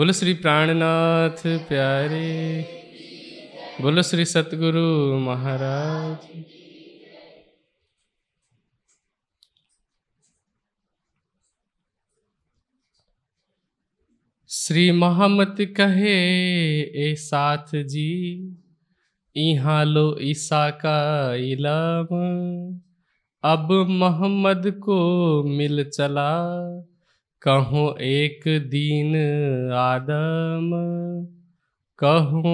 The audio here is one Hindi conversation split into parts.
बोलो श्री प्राणनाथ प्यारे बोलो श्री सतगुरु महाराज श्री महामत कहे ए साथ जी इहां लो ईसा का इलाम अब मोहम्मद को मिल चला कहो एक दिन आदम कहो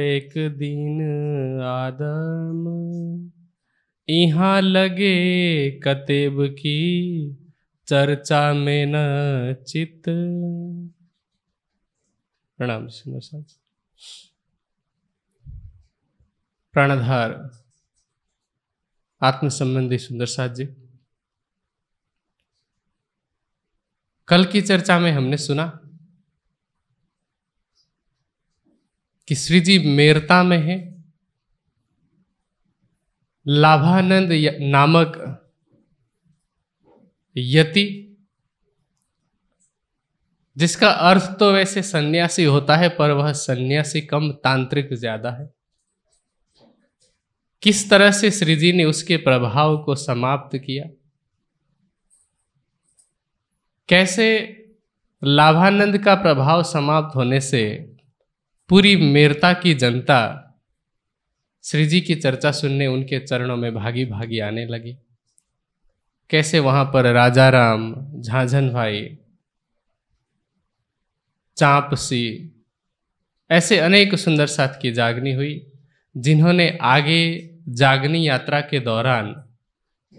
एक दिन आदम यहाँ लगे कतेब की चर्चा में न चित प्रणाम सुंदर साहब प्राणाधार आत्म संबंधी सुंदर साहब जी कल की चर्चा में हमने सुना कि श्री जी मेरता में है लाभानंद नामक यति जिसका अर्थ तो वैसे सन्यासी होता है पर वह सन्यासी कम तांत्रिक ज्यादा है किस तरह से श्रीजी ने उसके प्रभाव को समाप्त किया कैसे लाभानंद का प्रभाव समाप्त होने से पूरी मेरता की जनता श्री जी की चर्चा सुनने उनके चरणों में भागी भागी आने लगी कैसे वहाँ पर राजा राम झांझन भाई चाँप सी ऐसे अनेक सुंदर साथ की जागनी हुई जिन्होंने आगे जागनी यात्रा के दौरान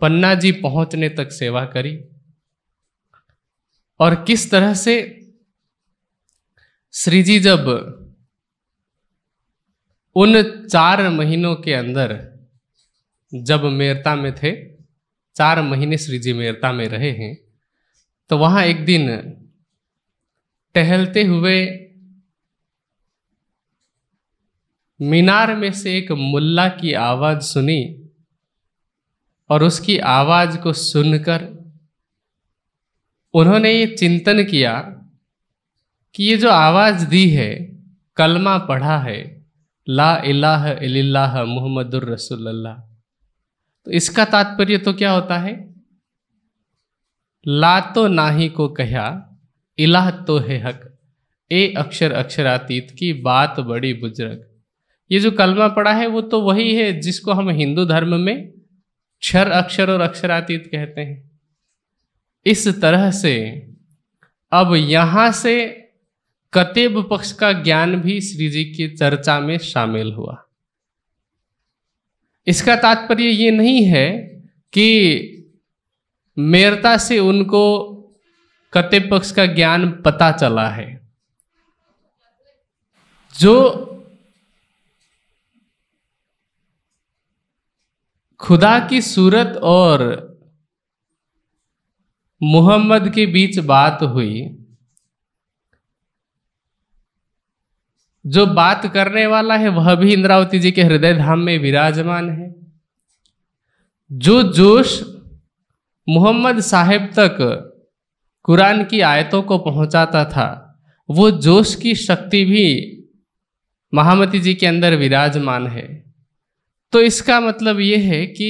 पन्ना जी पहुँचने तक सेवा करी और किस तरह से श्री जी जब उन चार महीनों के अंदर जब मेरता में थे चार महीने श्री जी मेरता में रहे हैं तो वहाँ एक दिन टहलते हुए मीनार में से एक मुल्ला की आवाज़ सुनी और उसकी आवाज़ को सुनकर उन्होंने ये चिंतन किया कि ये जो आवाज़ दी है कलमा पढ़ा है ला इलाह इलाह मोहम्मदुर रसुल्ला तो इसका तात्पर्य तो क्या होता है ला तो नाही को कहा इलाह तो है हक ए अक्षर अक्षरातीत की बात बड़ी बुजुर्ग ये जो कलमा पढ़ा है वो तो वही है जिसको हम हिंदू धर्म में क्षर अक्षर और अक्षरातीत कहते हैं इस तरह से अब यहाँ से कतेब पक्ष का ज्ञान भी श्री जी की चर्चा में शामिल हुआ इसका तात्पर्य ये नहीं है कि मेरता से उनको कतेब पक्ष का ज्ञान पता चला है जो खुदा की सूरत और मोहम्मद के बीच बात हुई जो बात करने वाला है वह भी इंद्रावती जी के हृदय धाम में विराजमान है जो जोश मोहम्मद साहेब तक कुरान की आयतों को पहुंचाता था वो जोश की शक्ति भी महामती जी के अंदर विराजमान है तो इसका मतलब ये है कि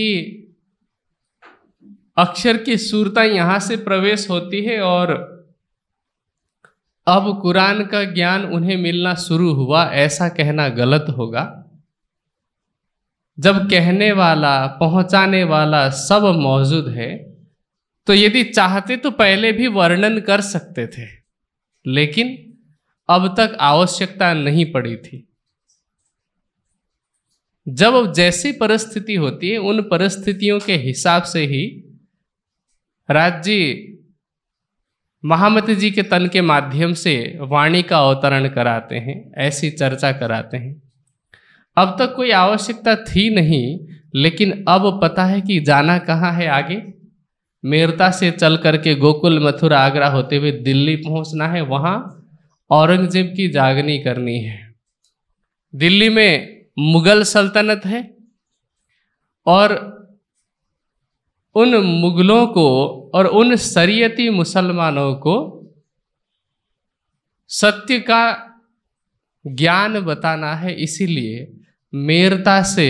अक्षर की सूरता यहाँ से प्रवेश होती है और अब कुरान का ज्ञान उन्हें मिलना शुरू हुआ ऐसा कहना गलत होगा जब कहने वाला पहुंचाने वाला सब मौजूद है तो यदि चाहते तो पहले भी वर्णन कर सकते थे लेकिन अब तक आवश्यकता नहीं पड़ी थी जब जैसी परिस्थिति होती है उन परिस्थितियों के हिसाब से ही राज जी महामती जी के तन के माध्यम से वाणी का अवतरण कराते हैं ऐसी चर्चा कराते हैं अब तक कोई आवश्यकता थी नहीं लेकिन अब पता है कि जाना कहाँ है आगे मेरता से चल करके गोकुल मथुरा आगरा होते हुए दिल्ली पहुंचना है वहां औरंगजेब की जागनी करनी है दिल्ली में मुगल सल्तनत है और उन मुगलों को और उन शरीयती मुसलमानों को सत्य का ज्ञान बताना है इसीलिए मेरता से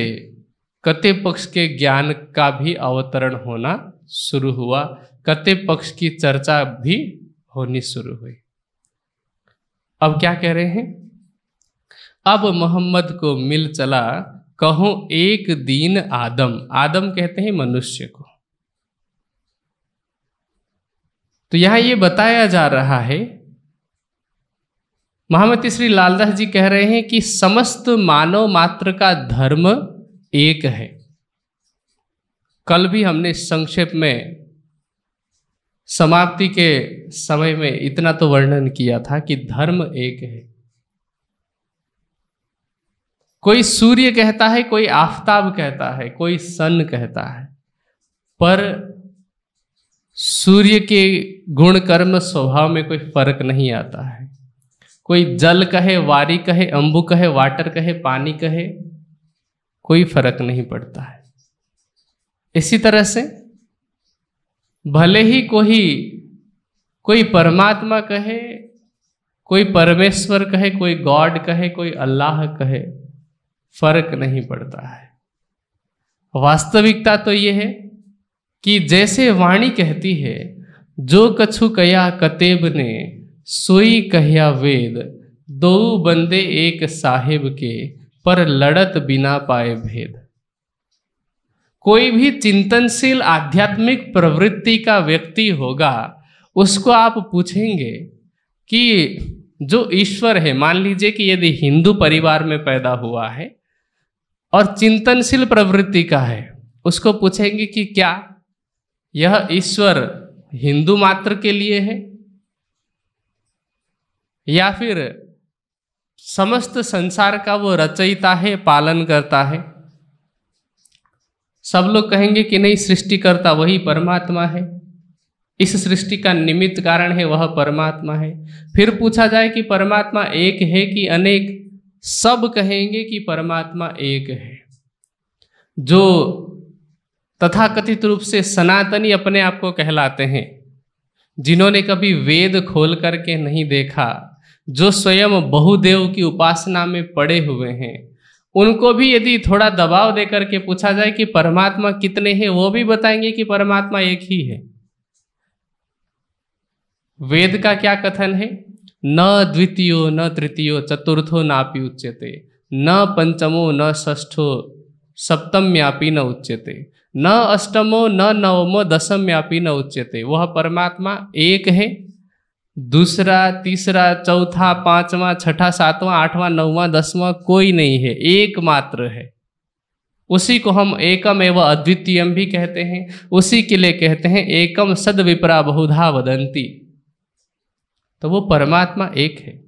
कते पक्ष के ज्ञान का भी अवतरण होना शुरू हुआ कते पक्ष की चर्चा भी होनी शुरू हुई अब क्या कह रहे हैं अब मोहम्मद को मिल चला कहो एक दिन आदम आदम कहते हैं मनुष्य को तो यहाँ ये बताया जा रहा है महामती श्री लालदास जी कह रहे हैं कि समस्त मानव मात्र का धर्म एक है कल भी हमने संक्षेप में समाप्ति के समय में इतना तो वर्णन किया था कि धर्म एक है कोई सूर्य कहता है कोई आफताब कहता है कोई सन कहता है पर सूर्य के गुण कर्म स्वभाव में कोई फर्क नहीं आता है कोई जल कहे वारी कहे अंबु कहे वाटर कहे पानी कहे कोई फर्क नहीं पड़ता है इसी तरह से भले ही कोई कोई परमात्मा कहे कोई परमेश्वर कहे कोई गॉड कहे कोई अल्लाह कहे फर्क नहीं पड़ता है वास्तविकता तो ये है कि जैसे वाणी कहती है जो कछु कया कतेब ने सोई कहया वेद दो बंदे एक साहेब के पर लड़त बिना पाए भेद कोई भी चिंतनशील आध्यात्मिक प्रवृत्ति का व्यक्ति होगा उसको आप पूछेंगे कि जो ईश्वर है मान लीजिए कि यदि हिंदू परिवार में पैदा हुआ है और चिंतनशील प्रवृत्ति का है उसको पूछेंगे कि क्या यह ईश्वर हिंदू मात्र के लिए है या फिर समस्त संसार का वो रचयिता है पालन करता है सब लोग कहेंगे कि नहीं सृष्टि करता वही परमात्मा है इस सृष्टि का निमित्त कारण है वह परमात्मा है फिर पूछा जाए कि परमात्मा एक है कि अनेक सब कहेंगे कि परमात्मा एक है जो तथा कथित रूप से सनातनी अपने आप को कहलाते हैं जिन्होंने कभी वेद खोल करके नहीं देखा जो स्वयं बहुदेव की उपासना में पड़े हुए हैं उनको भी यदि थोड़ा दबाव दे करके पूछा जाए कि परमात्मा कितने हैं वो भी बताएंगे कि परमात्मा एक ही है वेद का क्या कथन है न द्वितीयो न तृतीयो चतुर्थो नापि उच्यते न पंचमो न ष्ठो सप्तम्यापी न उच्यते न अष्टमो न नवमो दशम्यापि न उच्यते वह परमात्मा एक है दूसरा तीसरा चौथा पांचवा छठा सातवां आठवां नौवा दसवां कोई नहीं है एकमात्र है उसी को हम एकम एवं अद्वितीयम भी कहते हैं उसी के लिए कहते हैं एकम सद विपरा बहुधा वदंती तो वो परमात्मा एक है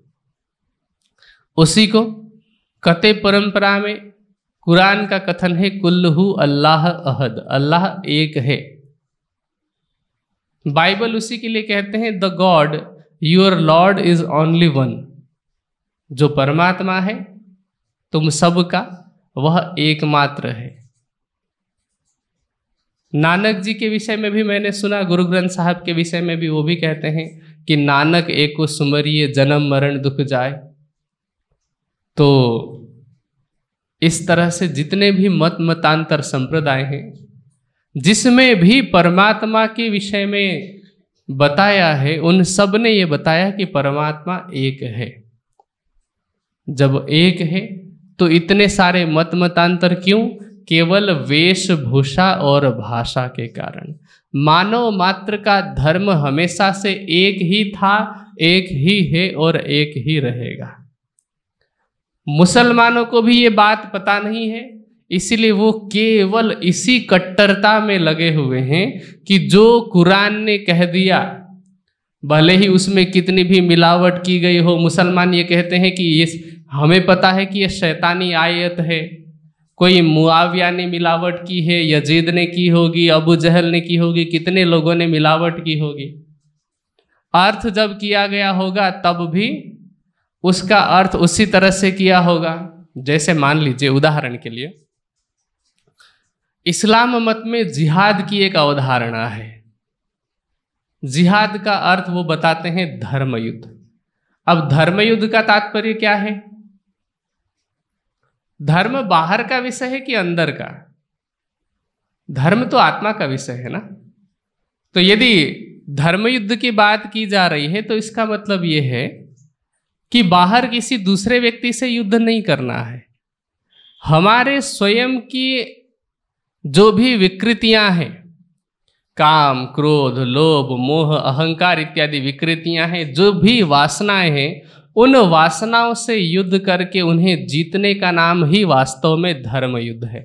उसी को कते परंपरा में कुरान का कथन है कुल्लू अल्लाह अहद अल्लाह एक है बाइबल उसी के लिए कहते हैं the god your lord is only one जो परमात्मा है तुम सब का वह एकमात्र है नानक जी के विषय में भी मैंने सुना गुरु ग्रंथ साहब के विषय में भी वो भी कहते हैं कि नानक एको सुमरिय जन्म मरण दुख जाए तो इस तरह से जितने भी मत मतांतर संप्रदाय हैं जिसमें भी परमात्मा के विषय में बताया है उन सब ने ये बताया कि परमात्मा एक है जब एक है तो इतने सारे मत मतांतर क्यों केवल वेशभूषा और भाषा के कारण मानव मात्र का धर्म हमेशा से एक ही था एक ही है और एक ही रहेगा मुसलमानों को भी ये बात पता नहीं है इसीलिए वो केवल इसी कट्टरता में लगे हुए हैं कि जो कुरान ने कह दिया भले ही उसमें कितनी भी मिलावट की गई हो मुसलमान ये कहते हैं कि ये हमें पता है कि ये शैतानी आयत है कोई मुआविया ने मिलावट की है यजीद ने की होगी अबू जहल ने की होगी कितने लोगों ने मिलावट की होगी अर्थ जब किया गया होगा तब भी उसका अर्थ उसी तरह से किया होगा जैसे मान लीजिए उदाहरण के लिए इस्लाम मत में जिहाद की एक अवधारणा है जिहाद का अर्थ वो बताते हैं धर्मयुद्ध अब धर्मयुद्ध का तात्पर्य क्या है धर्म बाहर का विषय है कि अंदर का धर्म तो आत्मा का विषय है ना तो यदि धर्मयुद्ध की बात की जा रही है तो इसका मतलब ये है कि बाहर किसी दूसरे व्यक्ति से युद्ध नहीं करना है हमारे स्वयं की जो भी विकृतियां हैं काम क्रोध लोभ मोह अहंकार इत्यादि विकृतियां हैं जो भी वासनाएं हैं उन वासनाओं से युद्ध करके उन्हें जीतने का नाम ही वास्तव में धर्म युद्ध है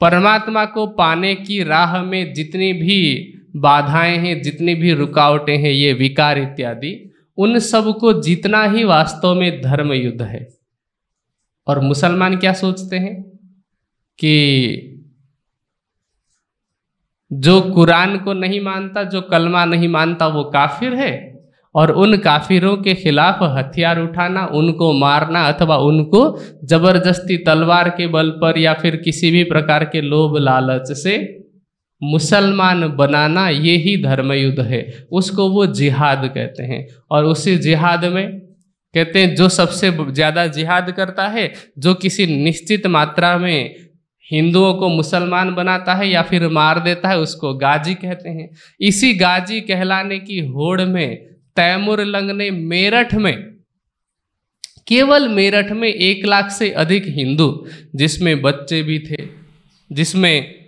परमात्मा को पाने की राह में जितनी भी बाधाएं हैं जितनी भी रुकावटें हैं ये विकार इत्यादि उन सब को जीतना ही वास्तव में धर्म युद्ध है और मुसलमान क्या सोचते हैं कि जो कुरान को नहीं मानता जो कलमा नहीं मानता वो काफिर है और उन काफिरों के खिलाफ हथियार उठाना उनको मारना अथवा उनको जबरदस्ती तलवार के बल पर या फिर किसी भी प्रकार के लोभ लालच से मुसलमान बनाना ये ही धर्मयुद्ध है उसको वो जिहाद कहते हैं और उसी जिहाद में कहते हैं जो सबसे ज़्यादा जिहाद करता है जो किसी निश्चित मात्रा में हिंदुओं को मुसलमान बनाता है या फिर मार देता है उसको गाजी कहते हैं इसी गाजी कहलाने की होड़ में तैमूर लंग ने मेरठ में केवल मेरठ में एक लाख से अधिक हिंदू जिसमें बच्चे भी थे जिसमें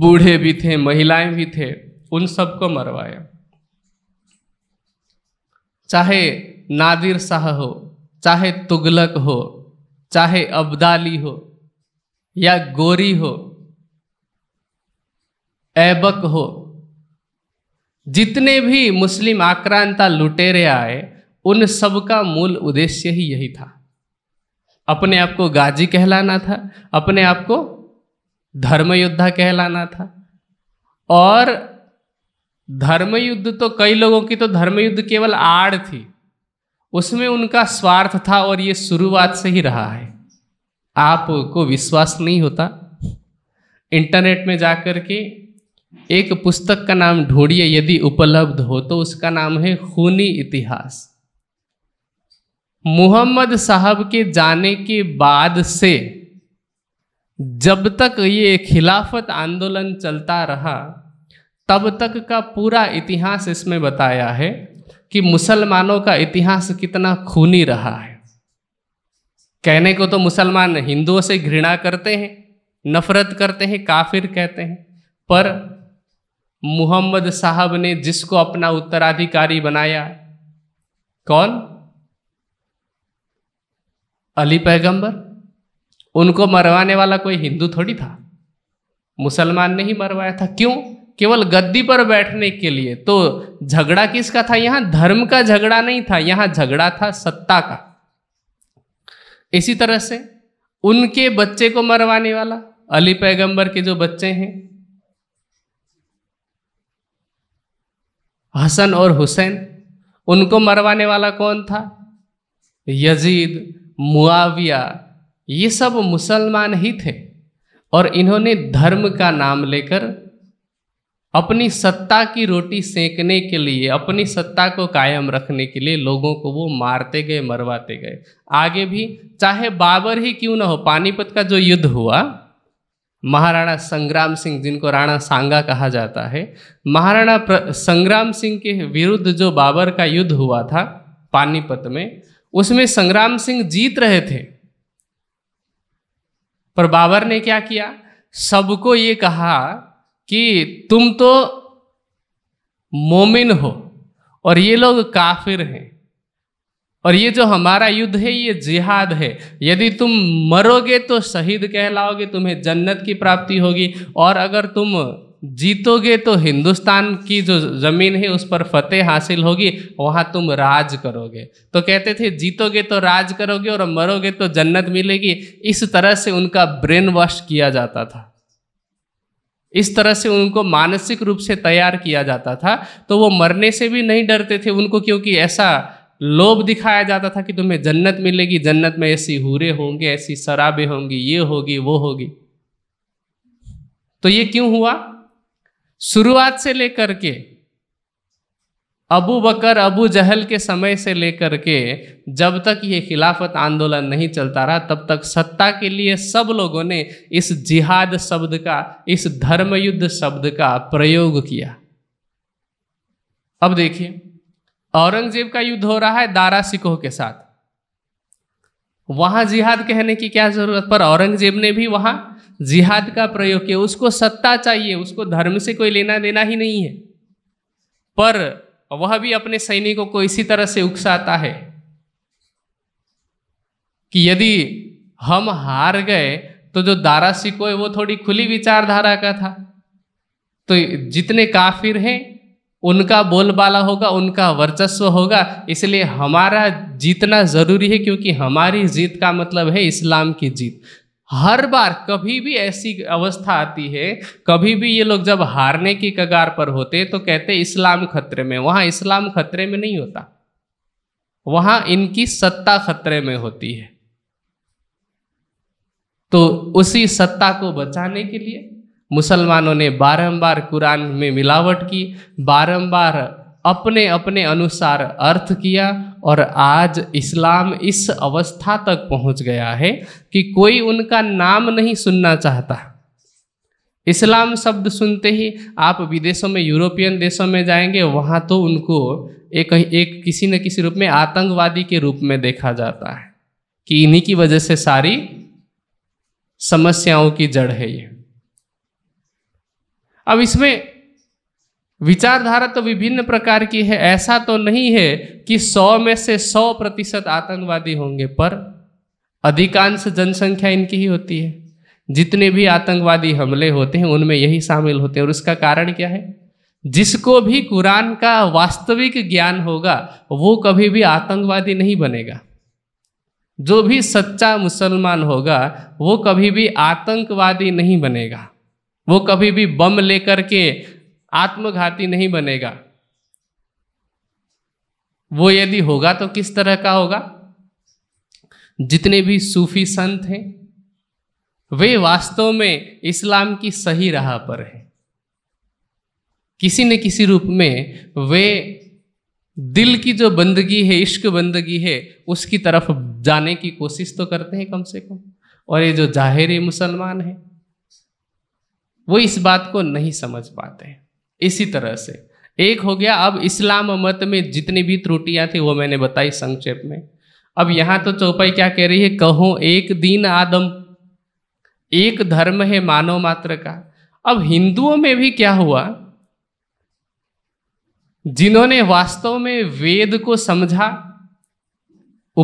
बूढ़े भी थे महिलाएं भी थे उन सबको मरवाया चाहे नादिर शाह हो चाहे तुगलक हो चाहे अब्दाली हो या गोरी हो ऐबक हो जितने भी मुस्लिम आक्रांता लुटेरे आए उन सब का मूल उद्देश्य ही यही था अपने आप को गाजी कहलाना था अपने आप को धर्म योद्धा कहलाना था और धर्म युद्ध तो कई लोगों की तो धर्म युद्ध केवल आड़ थी उसमें उनका स्वार्थ था और ये शुरुआत से ही रहा है आपको विश्वास नहीं होता इंटरनेट में जाकर के एक पुस्तक का नाम ढूंढिए यदि उपलब्ध हो तो उसका नाम है खूनी इतिहास मुहम्मद साहब के जाने के बाद से जब तक ये खिलाफत आंदोलन चलता रहा तब तक का पूरा इतिहास इसमें बताया है कि मुसलमानों का इतिहास कितना खूनी रहा है कहने को तो मुसलमान हिंदुओं से घृणा करते हैं नफरत करते हैं काफिर कहते हैं पर मुहम्मद साहब ने जिसको अपना उत्तराधिकारी बनाया कौन अली पैगंबर उनको मरवाने वाला कोई हिंदू थोड़ी था मुसलमान ने ही मरवाया था क्यों केवल गद्दी पर बैठने के लिए तो झगड़ा किसका था यहां धर्म का झगड़ा नहीं था यहां झगड़ा था सत्ता का इसी तरह से उनके बच्चे को मरवाने वाला अली पैगंबर के जो बच्चे हैं हसन और हुसैन उनको मरवाने वाला कौन था यजीद मुआविया ये सब मुसलमान ही थे और इन्होंने धर्म का नाम लेकर अपनी सत्ता की रोटी सेंकने के लिए अपनी सत्ता को कायम रखने के लिए लोगों को वो मारते गए मरवाते गए आगे भी चाहे बाबर ही क्यों ना हो पानीपत का जो युद्ध हुआ महाराणा संग्राम सिंह जिनको राणा सांगा कहा जाता है महाराणा संग्राम सिंह के विरुद्ध जो बाबर का युद्ध हुआ था पानीपत में उसमें संग्राम सिंह जीत रहे थे पर बाबर ने क्या किया सबको ये कहा कि तुम तो मोमिन हो और ये लोग काफिर हैं और ये जो हमारा युद्ध है ये जिहाद है यदि तुम मरोगे तो शहीद कहलाओगे तुम्हें जन्नत की प्राप्ति होगी और अगर तुम जीतोगे तो हिंदुस्तान की जो जमीन है उस पर फतेह हासिल होगी वहाँ तुम राज करोगे तो कहते थे जीतोगे तो राज करोगे और मरोगे तो जन्नत मिलेगी इस तरह से उनका ब्रेन वॉश किया जाता था इस तरह से उनको मानसिक रूप से तैयार किया जाता था तो वो मरने से भी नहीं डरते थे उनको क्योंकि ऐसा लोभ दिखाया जाता था कि तुम्हें जन्नत मिलेगी जन्नत में ऐसी हूरे होंगे ऐसी शराबें होंगी ये होगी वो होगी तो ये क्यों हुआ शुरुआत से लेकर के अबू बकर अबू जहल के समय से लेकर के जब तक ये खिलाफत आंदोलन नहीं चलता रहा तब तक सत्ता के लिए सब लोगों ने इस जिहाद शब्द का इस धर्मयुद्ध शब्द का प्रयोग किया अब देखिए औरंगजेब का युद्ध हो रहा है दारा सिकोह के साथ वहां जिहाद कहने की क्या जरूरत पर औरंगजेब ने भी वहां जिहाद का प्रयोग किया उसको सत्ता चाहिए उसको धर्म से कोई लेना देना ही नहीं है पर वह भी अपने सैनिकों को इसी तरह से उकसाता है कि यदि हम हार गए तो जो दारा सिको है वो थोड़ी खुली विचारधारा का था तो जितने काफिर हैं उनका बोलबाला होगा उनका वर्चस्व होगा इसलिए हमारा जीतना ज़रूरी है क्योंकि हमारी जीत का मतलब है इस्लाम की जीत हर बार कभी भी ऐसी अवस्था आती है कभी भी ये लोग जब हारने की कगार पर होते तो कहते इस्लाम खतरे में वहां इस्लाम खतरे में नहीं होता वहां इनकी सत्ता खतरे में होती है तो उसी सत्ता को बचाने के लिए मुसलमानों ने बारंबार कुरान में मिलावट की बारंबार अपने अपने अनुसार अर्थ किया और आज इस्लाम इस अवस्था तक पहुंच गया है कि कोई उनका नाम नहीं सुनना चाहता इस्लाम शब्द सुनते ही आप विदेशों में यूरोपियन देशों में जाएंगे वहाँ तो उनको एक एक किसी न किसी रूप में आतंकवादी के रूप में देखा जाता है कि इन्हीं की वजह से सारी समस्याओं की जड़ है ये अब इसमें विचारधारा तो विभिन्न प्रकार की है ऐसा तो नहीं है कि सौ में से सौ प्रतिशत आतंकवादी होंगे पर अधिकांश जनसंख्या इनकी ही होती है जितने भी आतंकवादी हमले होते हैं उनमें यही शामिल होते हैं और उसका कारण क्या है जिसको भी कुरान का वास्तविक ज्ञान होगा वो कभी भी आतंकवादी नहीं बनेगा जो भी सच्चा मुसलमान होगा वो कभी भी आतंकवादी नहीं बनेगा वो कभी भी बम लेकर के आत्मघाती नहीं बनेगा वो यदि होगा तो किस तरह का होगा जितने भी सूफी संत हैं वे वास्तव में इस्लाम की सही राह पर हैं किसी न किसी रूप में वे दिल की जो बंदगी है इश्क बंदगी है उसकी तरफ जाने की कोशिश तो करते हैं कम से कम और ये जो जाहिर मुसलमान है वो इस बात को नहीं समझ पाते हैं इसी तरह से एक हो गया अब इस्लाम मत में जितनी भी त्रुटियां थी वो मैंने बताई संक्षेप में अब यहां तो चौपाई क्या कह रही है कहो एक दिन आदम एक धर्म है मानव मात्र का अब हिंदुओं में भी क्या हुआ जिन्होंने वास्तव में वेद को समझा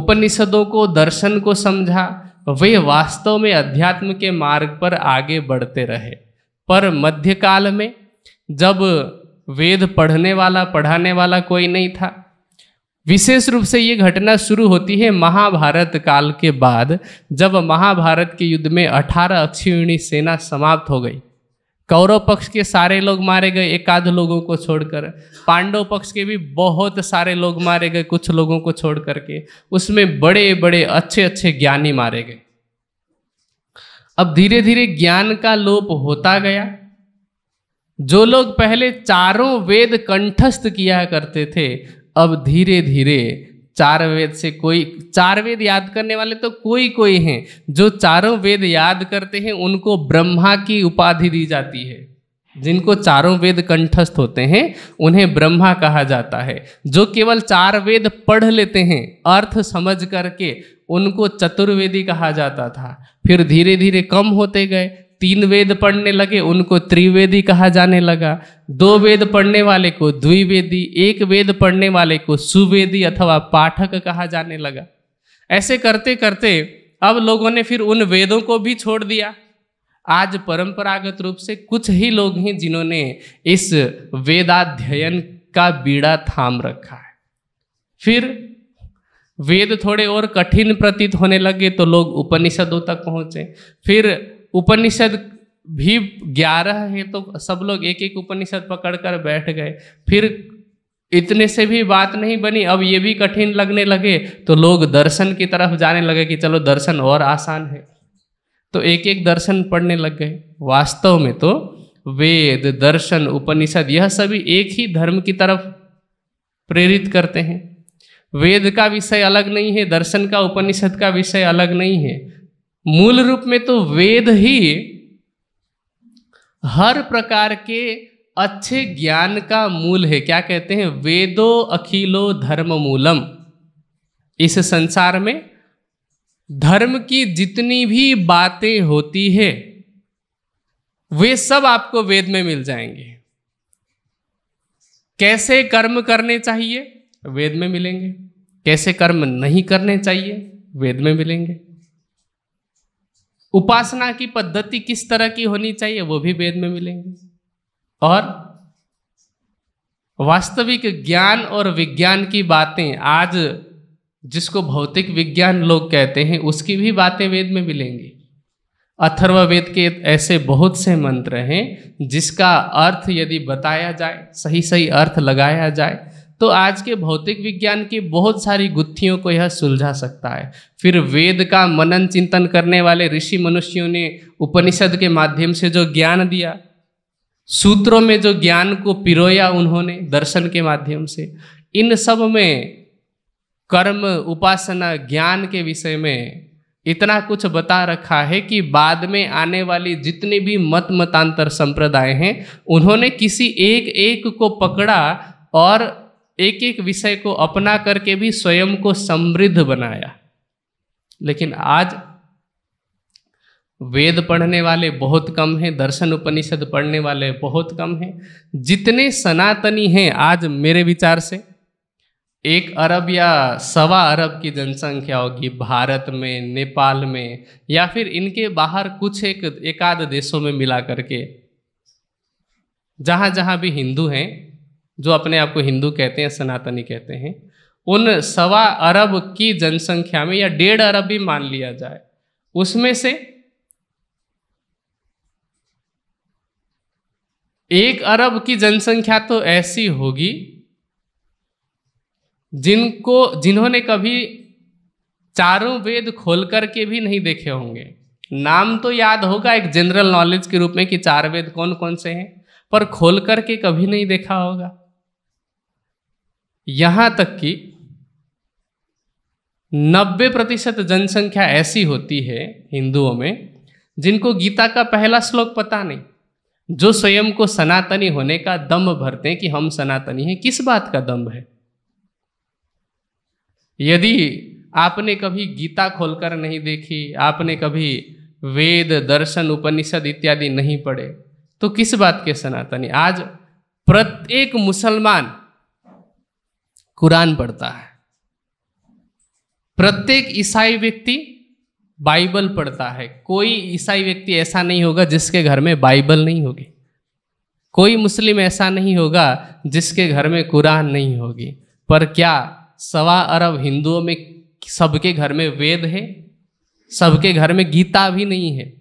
उपनिषदों को दर्शन को समझा वे वास्तव में अध्यात्म के मार्ग पर आगे बढ़ते रहे पर मध्यकाल में जब वेद पढ़ने वाला पढ़ाने वाला कोई नहीं था विशेष रूप से ये घटना शुरू होती है महाभारत काल के बाद जब महाभारत के युद्ध में अठारह अक्षिणी सेना समाप्त हो गई कौरव पक्ष के सारे लोग मारे गए एक आध लोगों को छोड़कर पांडव पक्ष के भी बहुत सारे लोग मारे गए कुछ लोगों को छोड़ करके उसमें बड़े बड़े अच्छे अच्छे ज्ञानी मारे गए अब धीरे धीरे ज्ञान का लोप होता गया जो लोग पहले चारों वेद कंठस्थ किया करते थे अब धीरे धीरे चार वेद से कोई चार वेद याद करने वाले तो कोई कोई हैं जो चारों वेद याद करते हैं उनको ब्रह्मा की उपाधि दी जाती है जिनको चारों वेद कंठस्थ होते हैं उन्हें ब्रह्मा कहा जाता है जो केवल चार वेद पढ़ लेते हैं अर्थ समझ करके उनको चतुर्वेदी कहा जाता था फिर धीरे धीरे कम होते गए तीन वेद पढ़ने लगे उनको त्रिवेदी कहा जाने लगा दो वेद पढ़ने वाले को द्विवेदी एक वेद पढ़ने वाले को सुवेदी अथवा पाठक कहा जाने लगा ऐसे करते करते अब लोगों ने फिर उन वेदों को भी छोड़ दिया आज परंपरागत रूप से कुछ ही लोग हैं जिन्होंने इस वेदाध्ययन का बीड़ा थाम रखा है फिर वेद थोड़े और कठिन प्रतीत होने लगे तो लोग उपनिषदों तक पहुंचे फिर उपनिषद भी ग्यारह हैं तो सब लोग एक एक उपनिषद पकड़ कर बैठ गए फिर इतने से भी बात नहीं बनी अब ये भी कठिन लगने लगे तो लोग दर्शन की तरफ जाने लगे कि चलो दर्शन और आसान है तो एक एक दर्शन पढ़ने लग गए वास्तव में तो वेद दर्शन उपनिषद यह सभी एक ही धर्म की तरफ प्रेरित करते हैं वेद का विषय अलग नहीं है दर्शन का उपनिषद का विषय अलग नहीं है मूल रूप में तो वेद ही हर प्रकार के अच्छे ज्ञान का मूल है क्या कहते हैं वेदो अखिलो धर्म मूलम इस संसार में धर्म की जितनी भी बातें होती है वे सब आपको वेद में मिल जाएंगे कैसे कर्म करने चाहिए वेद में मिलेंगे कैसे कर्म नहीं करने चाहिए वेद में मिलेंगे उपासना की पद्धति किस तरह की होनी चाहिए वो भी वेद में मिलेंगे और वास्तविक ज्ञान और विज्ञान की बातें आज जिसको भौतिक विज्ञान लोग कहते हैं उसकी भी बातें वेद में मिलेंगी अथर्ववेद के ऐसे बहुत से मंत्र हैं जिसका अर्थ यदि बताया जाए सही सही अर्थ लगाया जाए तो आज के भौतिक विज्ञान की बहुत सारी गुत्थियों को यह सुलझा सकता है फिर वेद का मनन चिंतन करने वाले ऋषि मनुष्यों ने उपनिषद के माध्यम से जो ज्ञान दिया सूत्रों में जो ज्ञान को पिरोया उन्होंने दर्शन के माध्यम से इन सब में कर्म उपासना ज्ञान के विषय में इतना कुछ बता रखा है कि बाद में आने वाली जितने भी मत मतांतर संप्रदाय हैं उन्होंने किसी एक एक को पकड़ा और एक एक विषय को अपना करके भी स्वयं को समृद्ध बनाया लेकिन आज वेद पढ़ने वाले बहुत कम हैं दर्शन उपनिषद पढ़ने वाले बहुत कम हैं जितने सनातनी हैं आज मेरे विचार से एक अरब या सवा अरब की जनसंख्या होगी भारत में नेपाल में या फिर इनके बाहर कुछ एक एकाध देशों में मिला करके जहाँ जहाँ भी हिंदू हैं जो अपने आप को हिंदू कहते हैं सनातनी कहते हैं उन सवा अरब की जनसंख्या में या डेढ़ अरब भी मान लिया जाए उसमें से एक अरब की जनसंख्या तो ऐसी होगी जिनको जिन्होंने कभी चारों वेद खोल करके भी नहीं देखे होंगे नाम तो याद होगा एक जनरल नॉलेज के रूप में कि चार वेद कौन कौन से हैं पर खोल करके कभी नहीं देखा होगा यहाँ तक कि 90 प्रतिशत जनसंख्या ऐसी होती है हिंदुओं में जिनको गीता का पहला श्लोक पता नहीं जो स्वयं को सनातनी होने का दम्भ भरते हैं कि हम सनातनी हैं किस बात का दम्भ है यदि आपने कभी गीता खोलकर नहीं देखी आपने कभी वेद दर्शन उपनिषद इत्यादि नहीं पढ़े तो किस बात के सनातनी आज प्रत्येक मुसलमान कुरान पढ़ता है प्रत्येक ईसाई व्यक्ति बाइबल पढ़ता है कोई ईसाई व्यक्ति ऐसा नहीं होगा जिसके घर में बाइबल नहीं होगी कोई मुस्लिम ऐसा नहीं होगा जिसके घर में कुरान नहीं होगी पर क्या सवा अरब हिंदुओं में सबके घर में वेद है सबके घर में गीता भी नहीं है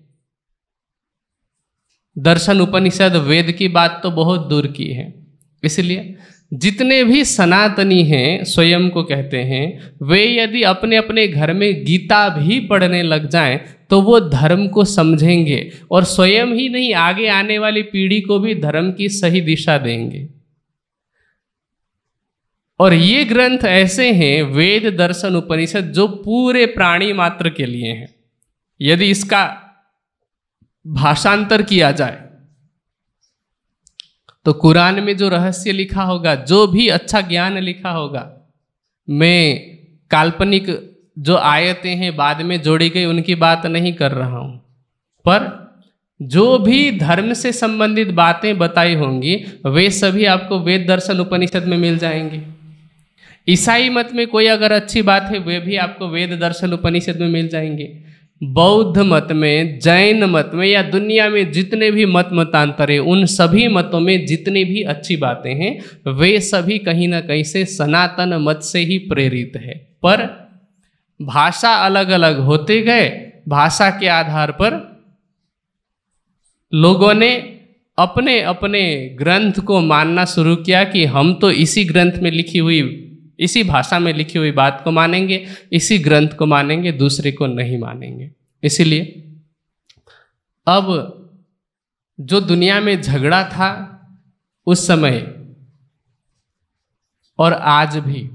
दर्शन उपनिषद वेद की बात तो बहुत दूर की है इसलिए जितने भी सनातनी हैं स्वयं को कहते हैं वे यदि अपने अपने घर में गीता भी पढ़ने लग जाएं तो वो धर्म को समझेंगे और स्वयं ही नहीं आगे आने वाली पीढ़ी को भी धर्म की सही दिशा देंगे और ये ग्रंथ ऐसे हैं वेद दर्शन उपनिषद जो पूरे प्राणी मात्र के लिए हैं यदि इसका भाषांतर किया जाए तो कुरान में जो रहस्य लिखा होगा जो भी अच्छा ज्ञान लिखा होगा मैं काल्पनिक जो आयतें हैं बाद में जोड़ी गई उनकी बात नहीं कर रहा हूँ पर जो भी धर्म से संबंधित बातें बताई होंगी वे सभी आपको वेद दर्शन उपनिषद में मिल जाएंगे ईसाई मत में कोई अगर अच्छी बात है वे भी आपको वेद दर्शन उपनिषद में मिल जाएंगे बौद्ध मत में जैन मत में या दुनिया में जितने भी मत मतांतर हैं उन सभी मतों में जितनी भी अच्छी बातें हैं वे सभी कहीं ना कहीं से सनातन मत से ही प्रेरित है पर भाषा अलग अलग होते गए भाषा के आधार पर लोगों ने अपने अपने ग्रंथ को मानना शुरू किया कि हम तो इसी ग्रंथ में लिखी हुई इसी भाषा में लिखी हुई बात को मानेंगे इसी ग्रंथ को मानेंगे दूसरे को नहीं मानेंगे इसीलिए अब जो दुनिया में झगड़ा था उस समय और आज भी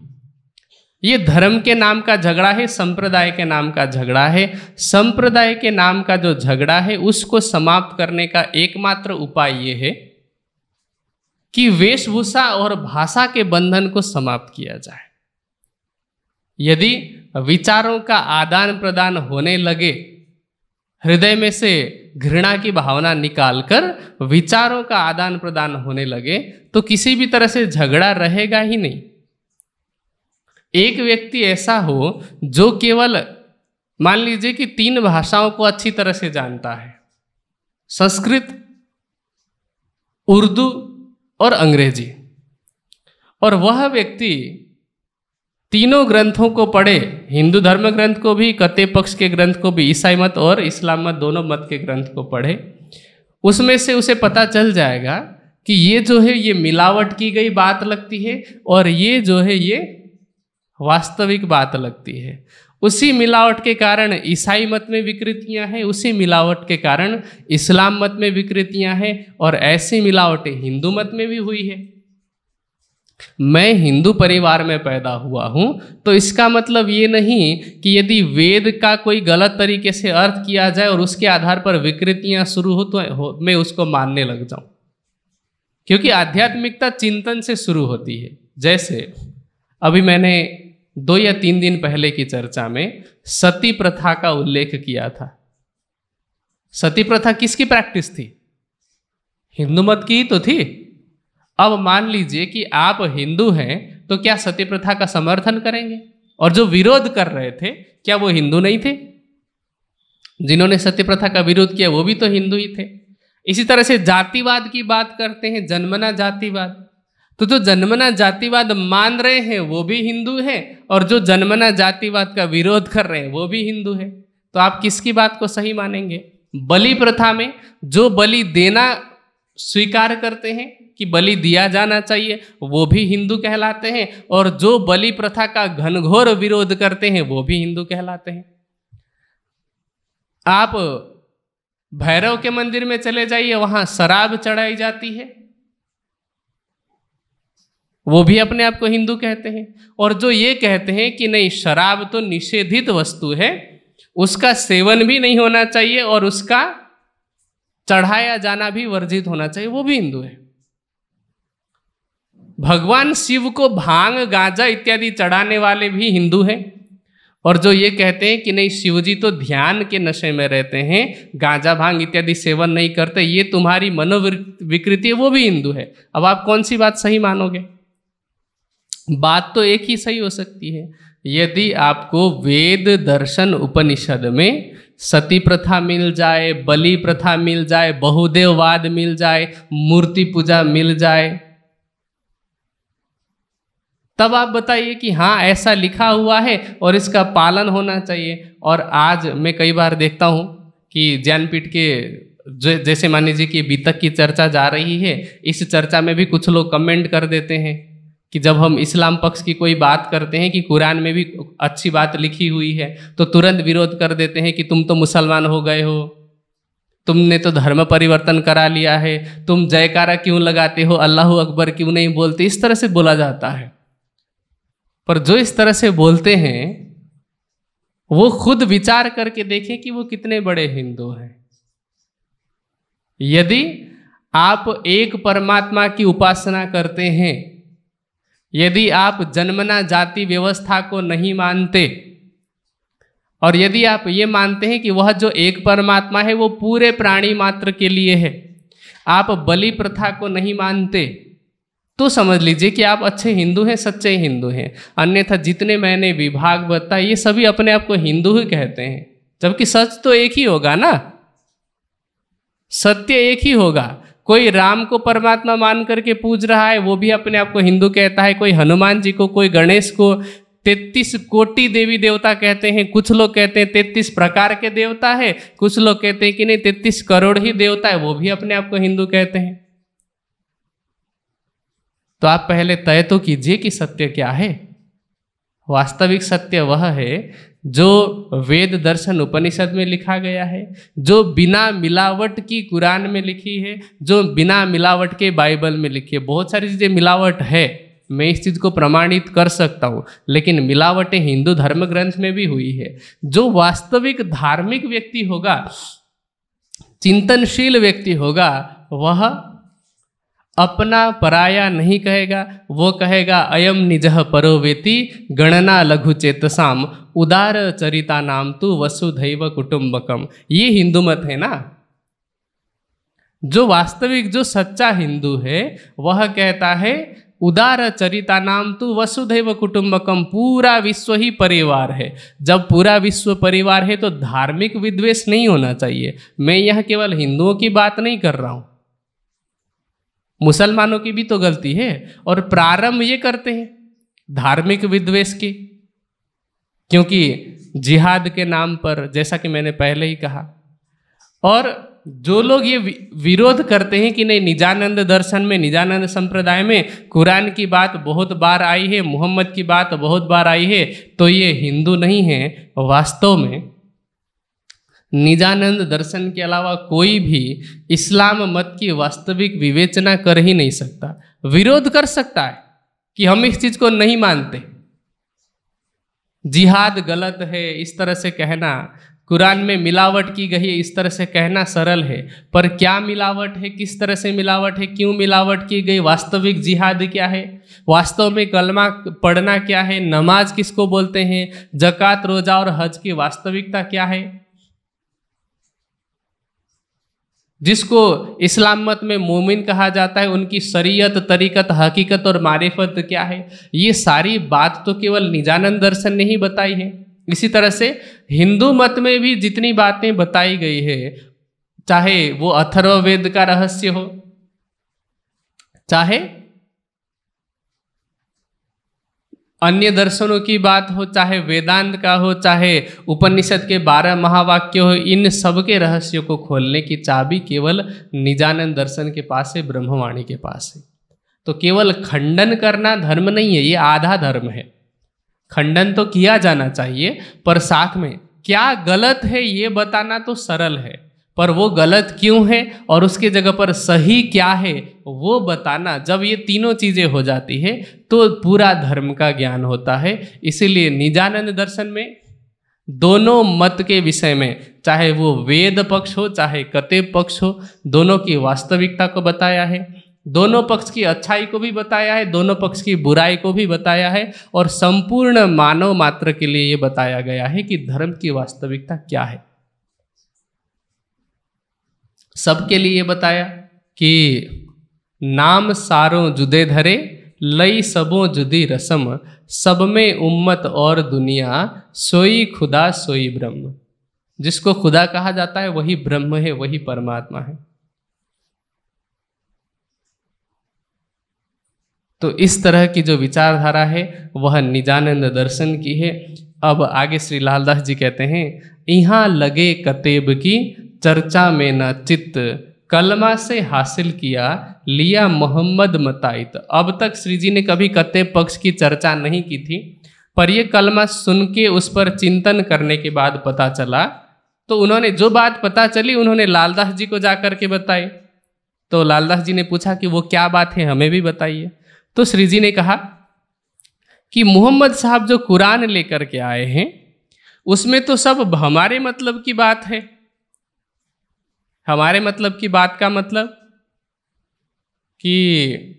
ये धर्म के नाम का झगड़ा है संप्रदाय के नाम का झगड़ा है संप्रदाय के नाम का जो झगड़ा है उसको समाप्त करने का एकमात्र उपाय ये है कि वेशभूषा और भाषा के बंधन को समाप्त किया जाए यदि विचारों का आदान प्रदान होने लगे हृदय में से घृणा की भावना निकालकर विचारों का आदान प्रदान होने लगे तो किसी भी तरह से झगड़ा रहेगा ही नहीं एक व्यक्ति ऐसा हो जो केवल मान लीजिए कि तीन भाषाओं को अच्छी तरह से जानता है संस्कृत उर्दू और अंग्रेजी और वह व्यक्ति तीनों ग्रंथों को पढ़े हिंदू धर्म ग्रंथ को भी कत्य पक्ष के ग्रंथ को भी ईसाई मत और इस्लाम मत दोनों मत के ग्रंथ को पढ़े उसमें से उसे पता चल जाएगा कि ये जो है ये मिलावट की गई बात लगती है और ये जो है ये वास्तविक बात लगती है उसी मिलावट के कारण ईसाई मत में विकृतियां हैं उसी मिलावट के कारण इस्लाम मत में विकृतियां हैं और ऐसी मिलावटें हिंदू मत में भी हुई है मैं हिंदू परिवार में पैदा हुआ हूं तो इसका मतलब ये नहीं कि यदि वेद का कोई गलत तरीके से अर्थ किया जाए और उसके आधार पर विकृतियां शुरू हो तो हो, मैं उसको मानने लग जाऊं क्योंकि आध्यात्मिकता चिंतन से शुरू होती है जैसे अभी मैंने दो या तीन दिन पहले की चर्चा में सती प्रथा का उल्लेख किया था सती प्रथा किसकी प्रैक्टिस थी हिंदू मत की तो थी अब मान लीजिए कि आप हिंदू हैं तो क्या सती प्रथा का समर्थन करेंगे और जो विरोध कर रहे थे क्या वो हिंदू नहीं थे जिन्होंने सती प्रथा का विरोध किया वो भी तो हिंदू ही थे इसी तरह से जातिवाद की बात करते हैं जन्मना जातिवाद तो जो जन्मना जातिवाद मान रहे हैं वो भी हिंदू है और जो जन्मना जातिवाद का विरोध कर रहे हैं वो भी हिंदू है तो आप किसकी बात को सही मानेंगे बलि प्रथा में जो बलि देना स्वीकार करते हैं कि बलि दिया जाना चाहिए वो भी हिंदू कहलाते हैं और जो बलि प्रथा का घनघोर विरोध करते हैं वो भी हिंदू कहलाते हैं आप भैरव के मंदिर में चले जाइए वहां शराब चढ़ाई जाती है वो भी अपने आप को हिंदू कहते हैं और जो ये कहते हैं कि नहीं शराब तो निषेधित वस्तु है उसका सेवन भी नहीं होना चाहिए और उसका चढ़ाया जाना भी वर्जित होना चाहिए वो भी हिंदू है भगवान शिव को भांग गांजा इत्यादि चढ़ाने वाले भी हिंदू हैं और जो ये कहते हैं कि नहीं शिवजी तो ध्यान के नशे में रहते हैं गांजा भांग इत्यादि सेवन नहीं करते ये तुम्हारी मनोविकृति है वो भी हिंदू है अब आप कौन सी बात सही मानोगे बात तो एक ही सही हो सकती है यदि आपको वेद दर्शन उपनिषद में सती प्रथा मिल जाए बलि प्रथा मिल जाए बहुदेववाद मिल जाए मूर्ति पूजा मिल जाए तब आप बताइए कि हाँ ऐसा लिखा हुआ है और इसका पालन होना चाहिए और आज मैं कई बार देखता हूँ कि ज्ञानपीठ के जैसे मान लीजिए कि बीतक की चर्चा जा रही है इस चर्चा में भी कुछ लोग कमेंट कर देते हैं कि जब हम इस्लाम पक्ष की कोई बात करते हैं कि कुरान में भी अच्छी बात लिखी हुई है तो तुरंत विरोध कर देते हैं कि तुम तो मुसलमान हो गए हो तुमने तो धर्म परिवर्तन करा लिया है तुम जयकारा क्यों लगाते हो अल्लाह अकबर क्यों नहीं बोलते इस तरह से बोला जाता है पर जो इस तरह से बोलते हैं वो खुद विचार करके देखें कि वो कितने बड़े हिंदू हैं यदि आप एक परमात्मा की उपासना करते हैं यदि आप जन्मना जाति व्यवस्था को नहीं मानते और यदि आप ये मानते हैं कि वह जो एक परमात्मा है वो पूरे प्राणी मात्र के लिए है आप बलि प्रथा को नहीं मानते तो समझ लीजिए कि आप अच्छे हिंदू हैं सच्चे हिंदू हैं अन्यथा जितने मैंने विभाग बताए ये सभी अपने आप को हिंदू ही कहते हैं जबकि सच तो एक ही होगा ना सत्य एक ही होगा कोई राम को परमात्मा मान करके पूज रहा है वो भी अपने आप को हिंदू कहता है कोई हनुमान जी को कोई गणेश को तैतीस कोटि देवी देवता कहते हैं कुछ लोग कहते हैं तैतीस प्रकार के देवता है कुछ लोग कहते हैं कि नहीं तैतीस करोड़ ही देवता है वो भी अपने आप को हिंदू कहते हैं तो आप पहले तय तो कीजिए कि सत्य क्या है वास्तविक सत्य वह है जो वेद दर्शन उपनिषद में लिखा गया है जो बिना मिलावट की कुरान में लिखी है जो बिना मिलावट के बाइबल में लिखी है बहुत सारी चीज़ें मिलावट है मैं इस चीज़ को प्रमाणित कर सकता हूँ लेकिन मिलावटें हिंदू धर्म ग्रंथ में भी हुई है जो वास्तविक धार्मिक व्यक्ति होगा चिंतनशील व्यक्ति होगा वह अपना पराया नहीं कहेगा वो कहेगा अयम निजह परोवेति गणना लघु चेतसाम उदार चरिता नाम तो वसुधैव कुटुंबकम ये हिंदू मत है ना जो वास्तविक जो सच्चा हिंदू है वह कहता है उदार चरिता नाम तो वसुधैव कुटुंबकम पूरा विश्व ही परिवार है जब पूरा विश्व परिवार है तो धार्मिक विद्वेष नहीं होना चाहिए मैं यह केवल हिंदुओं की बात नहीं कर रहा हूँ मुसलमानों की भी तो गलती है और प्रारंभ ये करते हैं धार्मिक विद्वेष की क्योंकि जिहाद के नाम पर जैसा कि मैंने पहले ही कहा और जो लोग ये विरोध करते हैं कि नहीं निजानंद दर्शन में निजानंद संप्रदाय में कुरान की बात बहुत बार आई है मोहम्मद की बात बहुत बार आई है तो ये हिंदू नहीं है वास्तव में निजानंद दर्शन के अलावा कोई भी इस्लाम मत की वास्तविक विवेचना कर ही नहीं सकता विरोध कर सकता है कि हम इस चीज को नहीं मानते जिहाद गलत है इस तरह से कहना कुरान में मिलावट की गई है इस तरह से कहना सरल है पर क्या मिलावट है किस तरह से मिलावट है क्यों मिलावट की गई वास्तविक जिहाद क्या है वास्तव में कलमा पढ़ना क्या है नमाज किसको बोलते हैं जक़ात रोजा और हज की वास्तविकता क्या है जिसको इस्लाम मत में मोमिन कहा जाता है उनकी शरीयत तरीकत हकीकत और मारिफत क्या है ये सारी बात तो केवल निजानंद दर्शन ने ही बताई है इसी तरह से हिंदू मत में भी जितनी बातें बताई गई है चाहे वो अथर्ववेद का रहस्य हो चाहे अन्य दर्शनों की बात हो चाहे वेदांत का हो चाहे उपनिषद के बारह महावाक्य हो इन सब के रहस्यों को खोलने की चाबी केवल निजानंद दर्शन के पास है ब्रह्मवाणी के पास है तो केवल खंडन करना धर्म नहीं है ये आधा धर्म है खंडन तो किया जाना चाहिए पर साथ में क्या गलत है ये बताना तो सरल है पर वो गलत क्यों है और उसके जगह पर सही क्या है वो बताना जब ये तीनों चीज़ें हो जाती है तो पूरा धर्म का ज्ञान होता है इसीलिए निजानंद दर्शन में दोनों मत के विषय में चाहे वो वेद पक्ष हो चाहे कते पक्ष हो दोनों की वास्तविकता को बताया है दोनों पक्ष की अच्छाई को भी बताया है दोनों पक्ष की बुराई को भी बताया है और संपूर्ण मानव मात्र के लिए ये बताया गया है कि धर्म की वास्तविकता क्या है सबके लिए बताया कि नाम सारों जुदे धरे लई सबों जुदी रसम सब में उम्मत और दुनिया सोई खुदा सोई ब्रह्म जिसको खुदा कहा जाता है वही ब्रह्म है वही परमात्मा है तो इस तरह की जो विचारधारा है वह निजानंद दर्शन की है अब आगे श्री लालदास जी कहते हैं यहाँ लगे कतेब की चर्चा में न चित्त कलमा से हासिल किया लिया मोहम्मद मताइत अब तक श्री जी ने कभी कते पक्ष की चर्चा नहीं की थी पर यह कलमा सुन के उस पर चिंतन करने के बाद पता चला तो उन्होंने जो बात पता चली उन्होंने लालदास जी को जाकर के बताई तो लालदास जी ने पूछा कि वो क्या बात है हमें भी बताइए तो श्री जी ने कहा कि मोहम्मद साहब जो कुरान लेकर के आए हैं उसमें तो सब हमारे मतलब की बात है हमारे मतलब की बात का मतलब कि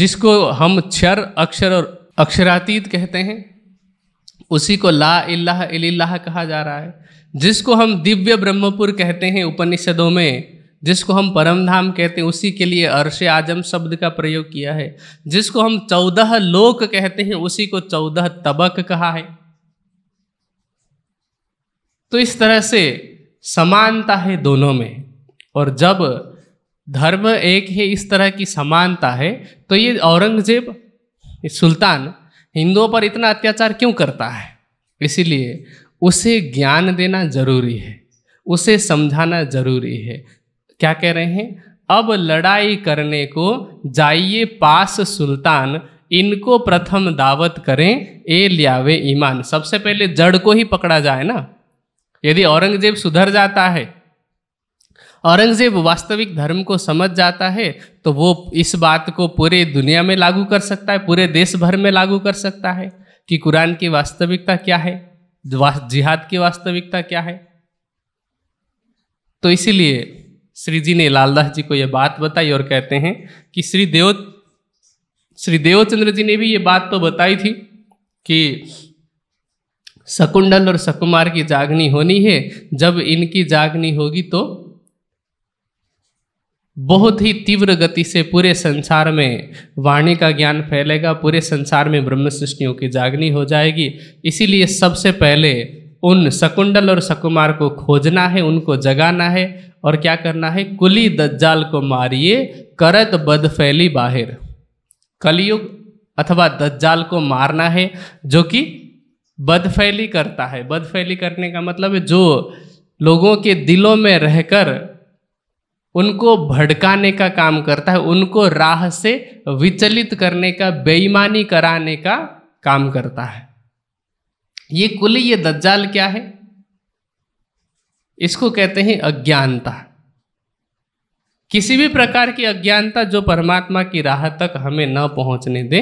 जिसको हम क्षर अक्षर और अक्षरातीत कहते हैं उसी को ला इल्लाह इल्लाह कहा जा रहा है जिसको हम दिव्य ब्रह्मपुर कहते हैं उपनिषदों में जिसको हम परमधाम कहते हैं उसी के लिए अर्श आजम शब्द का प्रयोग किया है जिसको हम चौदह लोक कहते हैं उसी को चौदह तबक कहा है तो इस तरह से समानता है दोनों में और जब धर्म एक है इस तरह की समानता है तो ये औरंगजेब सुल्तान हिंदुओं पर इतना अत्याचार क्यों करता है इसीलिए उसे ज्ञान देना जरूरी है उसे समझाना जरूरी है क्या कह रहे हैं अब लड़ाई करने को जाइए पास सुल्तान इनको प्रथम दावत करें ए लियावे ईमान सबसे पहले जड़ को ही पकड़ा जाए ना यदि औरंगजेब सुधर जाता है औरंगजेब वास्तविक धर्म को समझ जाता है तो वो इस बात को पूरे दुनिया में लागू कर सकता है पूरे देश भर में लागू कर सकता है कि कुरान की वास्तविकता क्या है जिहाद की वास्तविकता क्या है तो इसीलिए श्री जी ने लालदास जी को यह बात बताई और कहते हैं कि श्री देव श्री देवचंद्र जी ने भी ये बात तो बताई थी कि शकुंडल और शकुमार की जागनी होनी है जब इनकी जागनी होगी तो बहुत ही तीव्र गति से पूरे संसार में वाणी का ज्ञान फैलेगा पूरे संसार में ब्रह्म सृष्टियों की जागनी हो जाएगी इसीलिए सबसे पहले उन शकुंडल और शकुमार को खोजना है उनको जगाना है और क्या करना है कुली दज्जाल को मारिए करत बद फैली बाहिर कलयुग अथवा दज्जाल को मारना है जो कि बदफैली करता है बदफैली करने का मतलब है जो लोगों के दिलों में रहकर उनको भड़काने का काम करता है उनको राह से विचलित करने का बेईमानी कराने का काम करता है ये कुल ये दज्जाल क्या है इसको कहते हैं अज्ञानता किसी भी प्रकार की अज्ञानता जो परमात्मा की राह तक हमें न पहुंचने दे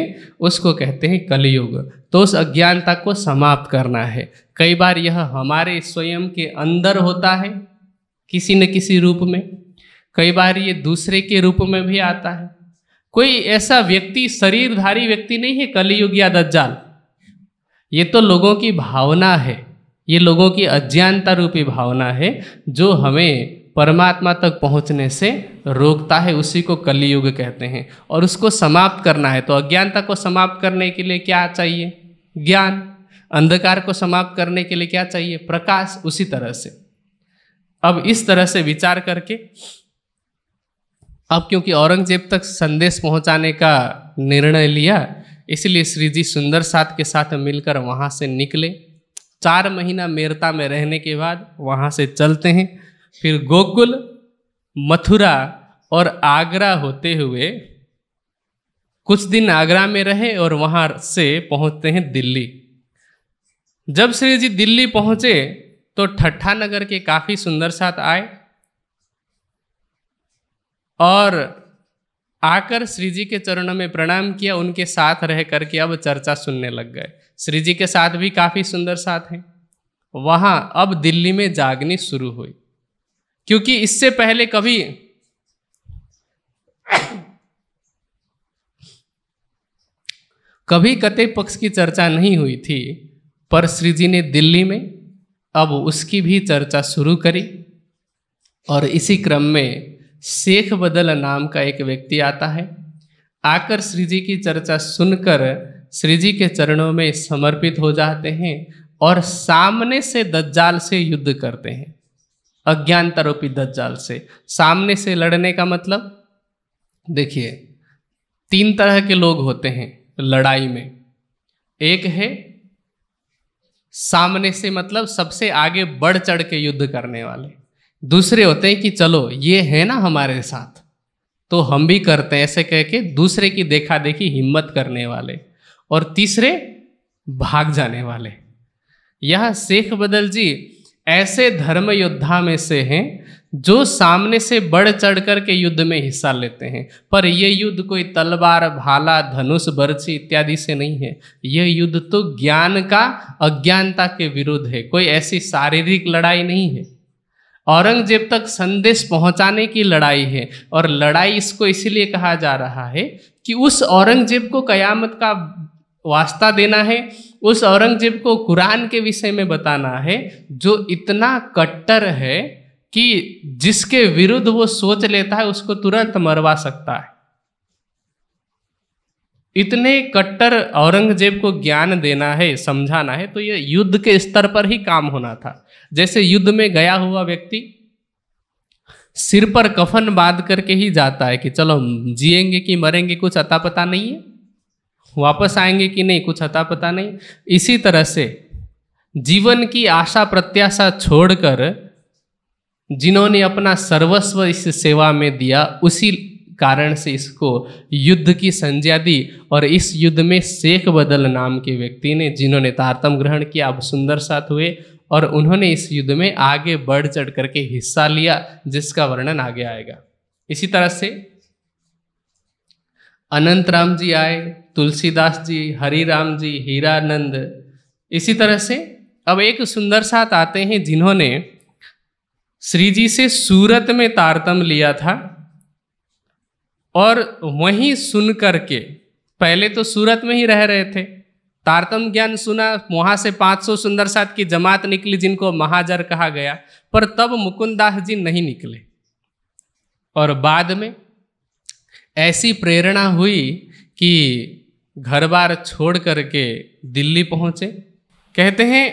उसको कहते हैं कलयुग तो उस अज्ञानता को समाप्त करना है कई बार यह हमारे स्वयं के अंदर होता है किसी न किसी रूप में कई बार ये दूसरे के रूप में भी आता है कोई ऐसा व्यक्ति शरीरधारी व्यक्ति नहीं है कलयुग या दज्जाल ये तो लोगों की भावना है ये लोगों की अज्ञानता रूपी भावना है जो हमें परमात्मा तक पहुंचने से रोकता है उसी को कलयुग कहते हैं और उसको समाप्त करना है तो अज्ञानता को समाप्त करने के लिए क्या चाहिए ज्ञान अंधकार को समाप्त करने के लिए क्या चाहिए प्रकाश उसी तरह से अब इस तरह से विचार करके अब क्योंकि औरंगजेब तक संदेश पहुंचाने का निर्णय लिया इसलिए श्री जी सुंदर साथ के साथ मिलकर वहाँ से निकले चार महीना मेरता में रहने के बाद वहाँ से चलते हैं फिर गोकुल मथुरा और आगरा होते हुए कुछ दिन आगरा में रहे और वहाँ से पहुँचते हैं दिल्ली जब श्री जी दिल्ली पहुँचे तो ठट्ठा नगर के काफ़ी सुंदर साथ आए और आकर श्री जी के चरणों में प्रणाम किया उनके साथ रह करके अब चर्चा सुनने लग गए श्री जी के साथ भी काफ़ी सुंदर साथ हैं वहाँ अब दिल्ली में जागनी शुरू हुई क्योंकि इससे पहले कभी कभी कते पक्ष की चर्चा नहीं हुई थी पर श्री जी ने दिल्ली में अब उसकी भी चर्चा शुरू करी और इसी क्रम में शेख बदल नाम का एक व्यक्ति आता है आकर श्री जी की चर्चा सुनकर श्री जी के चरणों में समर्पित हो जाते हैं और सामने से दज्जाल से युद्ध करते हैं अज्ञान तरोपी दज्जाल से सामने से लड़ने का मतलब देखिए तीन तरह के लोग होते हैं लड़ाई में एक है सामने से मतलब सबसे आगे बढ़ चढ़ के युद्ध करने वाले दूसरे होते हैं कि चलो ये है ना हमारे साथ तो हम भी करते हैं ऐसे कह के दूसरे की देखा देखी हिम्मत करने वाले और तीसरे भाग जाने वाले यह शेख बदल जी ऐसे धर्म योद्धा में से हैं जो सामने से बढ़ चढ़ कर के युद्ध में हिस्सा लेते हैं पर यह युद्ध कोई तलवार भाला धनुष बर्छी इत्यादि से नहीं है यह युद्ध तो ज्ञान का अज्ञानता के विरुद्ध है कोई ऐसी शारीरिक लड़ाई नहीं है औरंगजेब तक संदेश पहुंचाने की लड़ाई है और लड़ाई इसको इसलिए कहा जा रहा है कि उस औरंगजेब को कयामत का वास्ता देना है उस औरंगजेब को कुरान के विषय में बताना है जो इतना कट्टर है कि जिसके विरुद्ध वो सोच लेता है उसको तुरंत मरवा सकता है इतने कट्टर औरंगजेब को ज्ञान देना है समझाना है तो ये युद्ध के स्तर पर ही काम होना था जैसे युद्ध में गया हुआ व्यक्ति सिर पर कफन बांध करके ही जाता है कि चलो जिएंगे कि मरेंगे कुछ अता पता नहीं है वापस आएंगे कि नहीं कुछ अता पता नहीं इसी तरह से जीवन की आशा प्रत्याशा छोड़कर जिन्होंने अपना सर्वस्व इस सेवा में दिया उसी कारण से इसको युद्ध की संज्ञा दी और इस युद्ध में शेख बदल नाम के व्यक्ति ने जिन्होंने तारतम ग्रहण किया अब सुंदर साथ हुए और उन्होंने इस युद्ध में आगे बढ़ चढ़ करके हिस्सा लिया जिसका वर्णन आगे आएगा इसी तरह से अनंत राम जी आए तुलसीदास जी हरी राम जी हीरानंद इसी तरह से अब एक सुंदर साथ आते हैं जिन्होंने श्री जी से सूरत में तारतम लिया था और वहीं सुन करके पहले तो सूरत में ही रह रहे थे तारतम ज्ञान सुना वहाँ से 500 सुंदर साथ की जमात निकली जिनको महाजर कहा गया पर तब मुकुंदास जी नहीं निकले और बाद में ऐसी प्रेरणा हुई कि घर बार छोड़ करके दिल्ली पहुंचे कहते हैं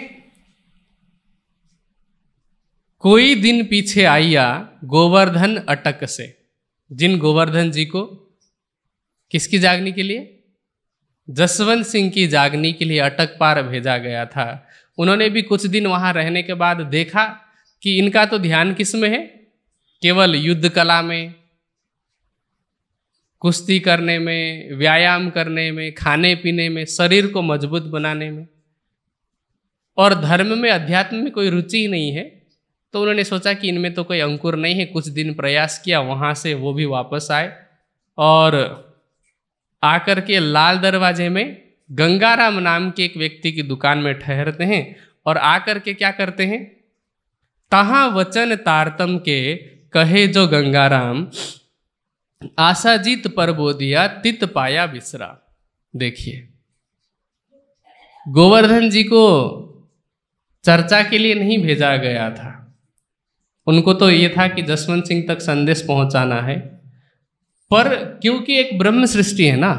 कोई दिन पीछे आइया गोवर्धन अटक से जिन गोवर्धन जी को किसकी जागनी के लिए जसवंत सिंह की जागनी के लिए अटक पार भेजा गया था उन्होंने भी कुछ दिन वहाँ रहने के बाद देखा कि इनका तो ध्यान किस में है केवल युद्ध कला में कुश्ती करने में व्यायाम करने में खाने पीने में शरीर को मजबूत बनाने में और धर्म में अध्यात्म में कोई रुचि ही नहीं है तो उन्होंने सोचा कि इनमें तो कोई अंकुर नहीं है कुछ दिन प्रयास किया वहाँ से वो भी वापस आए और आकर के लाल दरवाजे में गंगाराम नाम के एक व्यक्ति की दुकान में ठहरते हैं और आकर के क्या करते हैं तहाँ वचन तारतम के कहे जो गंगाराम आशा जीत परबोधिया तित पाया विश्रा देखिए गोवर्धन जी को चर्चा के लिए नहीं भेजा गया था उनको तो ये था कि जसवंत सिंह तक संदेश पहुंचाना है पर क्योंकि एक ब्रह्म सृष्टि है ना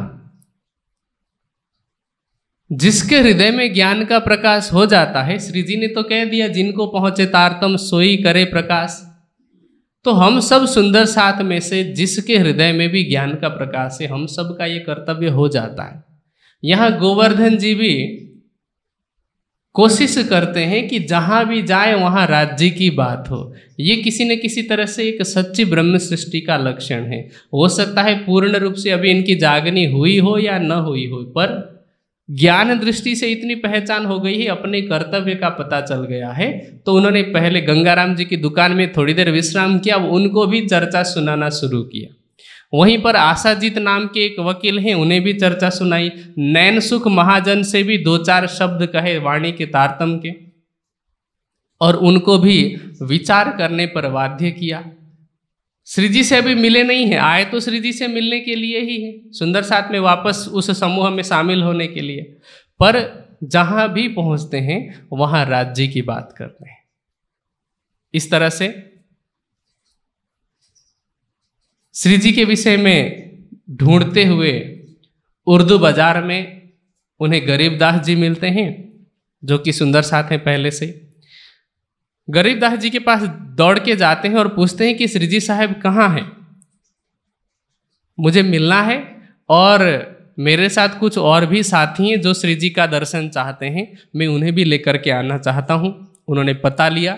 जिसके हृदय में ज्ञान का प्रकाश हो जाता है श्री जी ने तो कह दिया जिनको पहुंचे तारतम सोई करे प्रकाश तो हम सब सुंदर साथ में से जिसके हृदय में भी ज्ञान का प्रकाश है हम सब का ये कर्तव्य हो जाता है यहाँ गोवर्धन जी भी कोशिश करते हैं कि जहाँ भी जाए वहाँ राज्य की बात हो ये किसी न किसी तरह से एक सच्ची ब्रह्म सृष्टि का लक्षण है हो सकता है पूर्ण रूप से अभी इनकी जागनी हुई हो या न हुई हो पर ज्ञान दृष्टि से इतनी पहचान हो गई है अपने कर्तव्य का पता चल गया है तो उन्होंने पहले गंगाराम जी की दुकान में थोड़ी देर विश्राम किया उनको भी चर्चा सुनाना शुरू किया वहीं पर आशाजीत नाम के एक वकील हैं उन्हें भी चर्चा सुनाई नैन सुख महाजन से भी दो चार शब्द कहे वाणी के तारतम के और उनको भी विचार करने पर बाध्य किया श्रीजी से अभी मिले नहीं हैं आए तो श्री जी से मिलने के लिए ही है सुंदर साथ में वापस उस समूह में शामिल होने के लिए पर जहाँ भी पहुँचते हैं वहाँ राज्य की बात करते हैं इस तरह से श्री जी के विषय में ढूंढते हुए उर्दू बाजार में उन्हें गरीब दास जी मिलते हैं जो कि सुंदर साथ हैं पहले से ही गरीबदास जी के पास दौड़ के जाते हैं और पूछते हैं कि श्रीजी साहब कहाँ हैं मुझे मिलना है और मेरे साथ कुछ और भी साथी हैं जो श्री जी का दर्शन चाहते हैं मैं उन्हें भी लेकर के आना चाहता हूँ उन्होंने पता लिया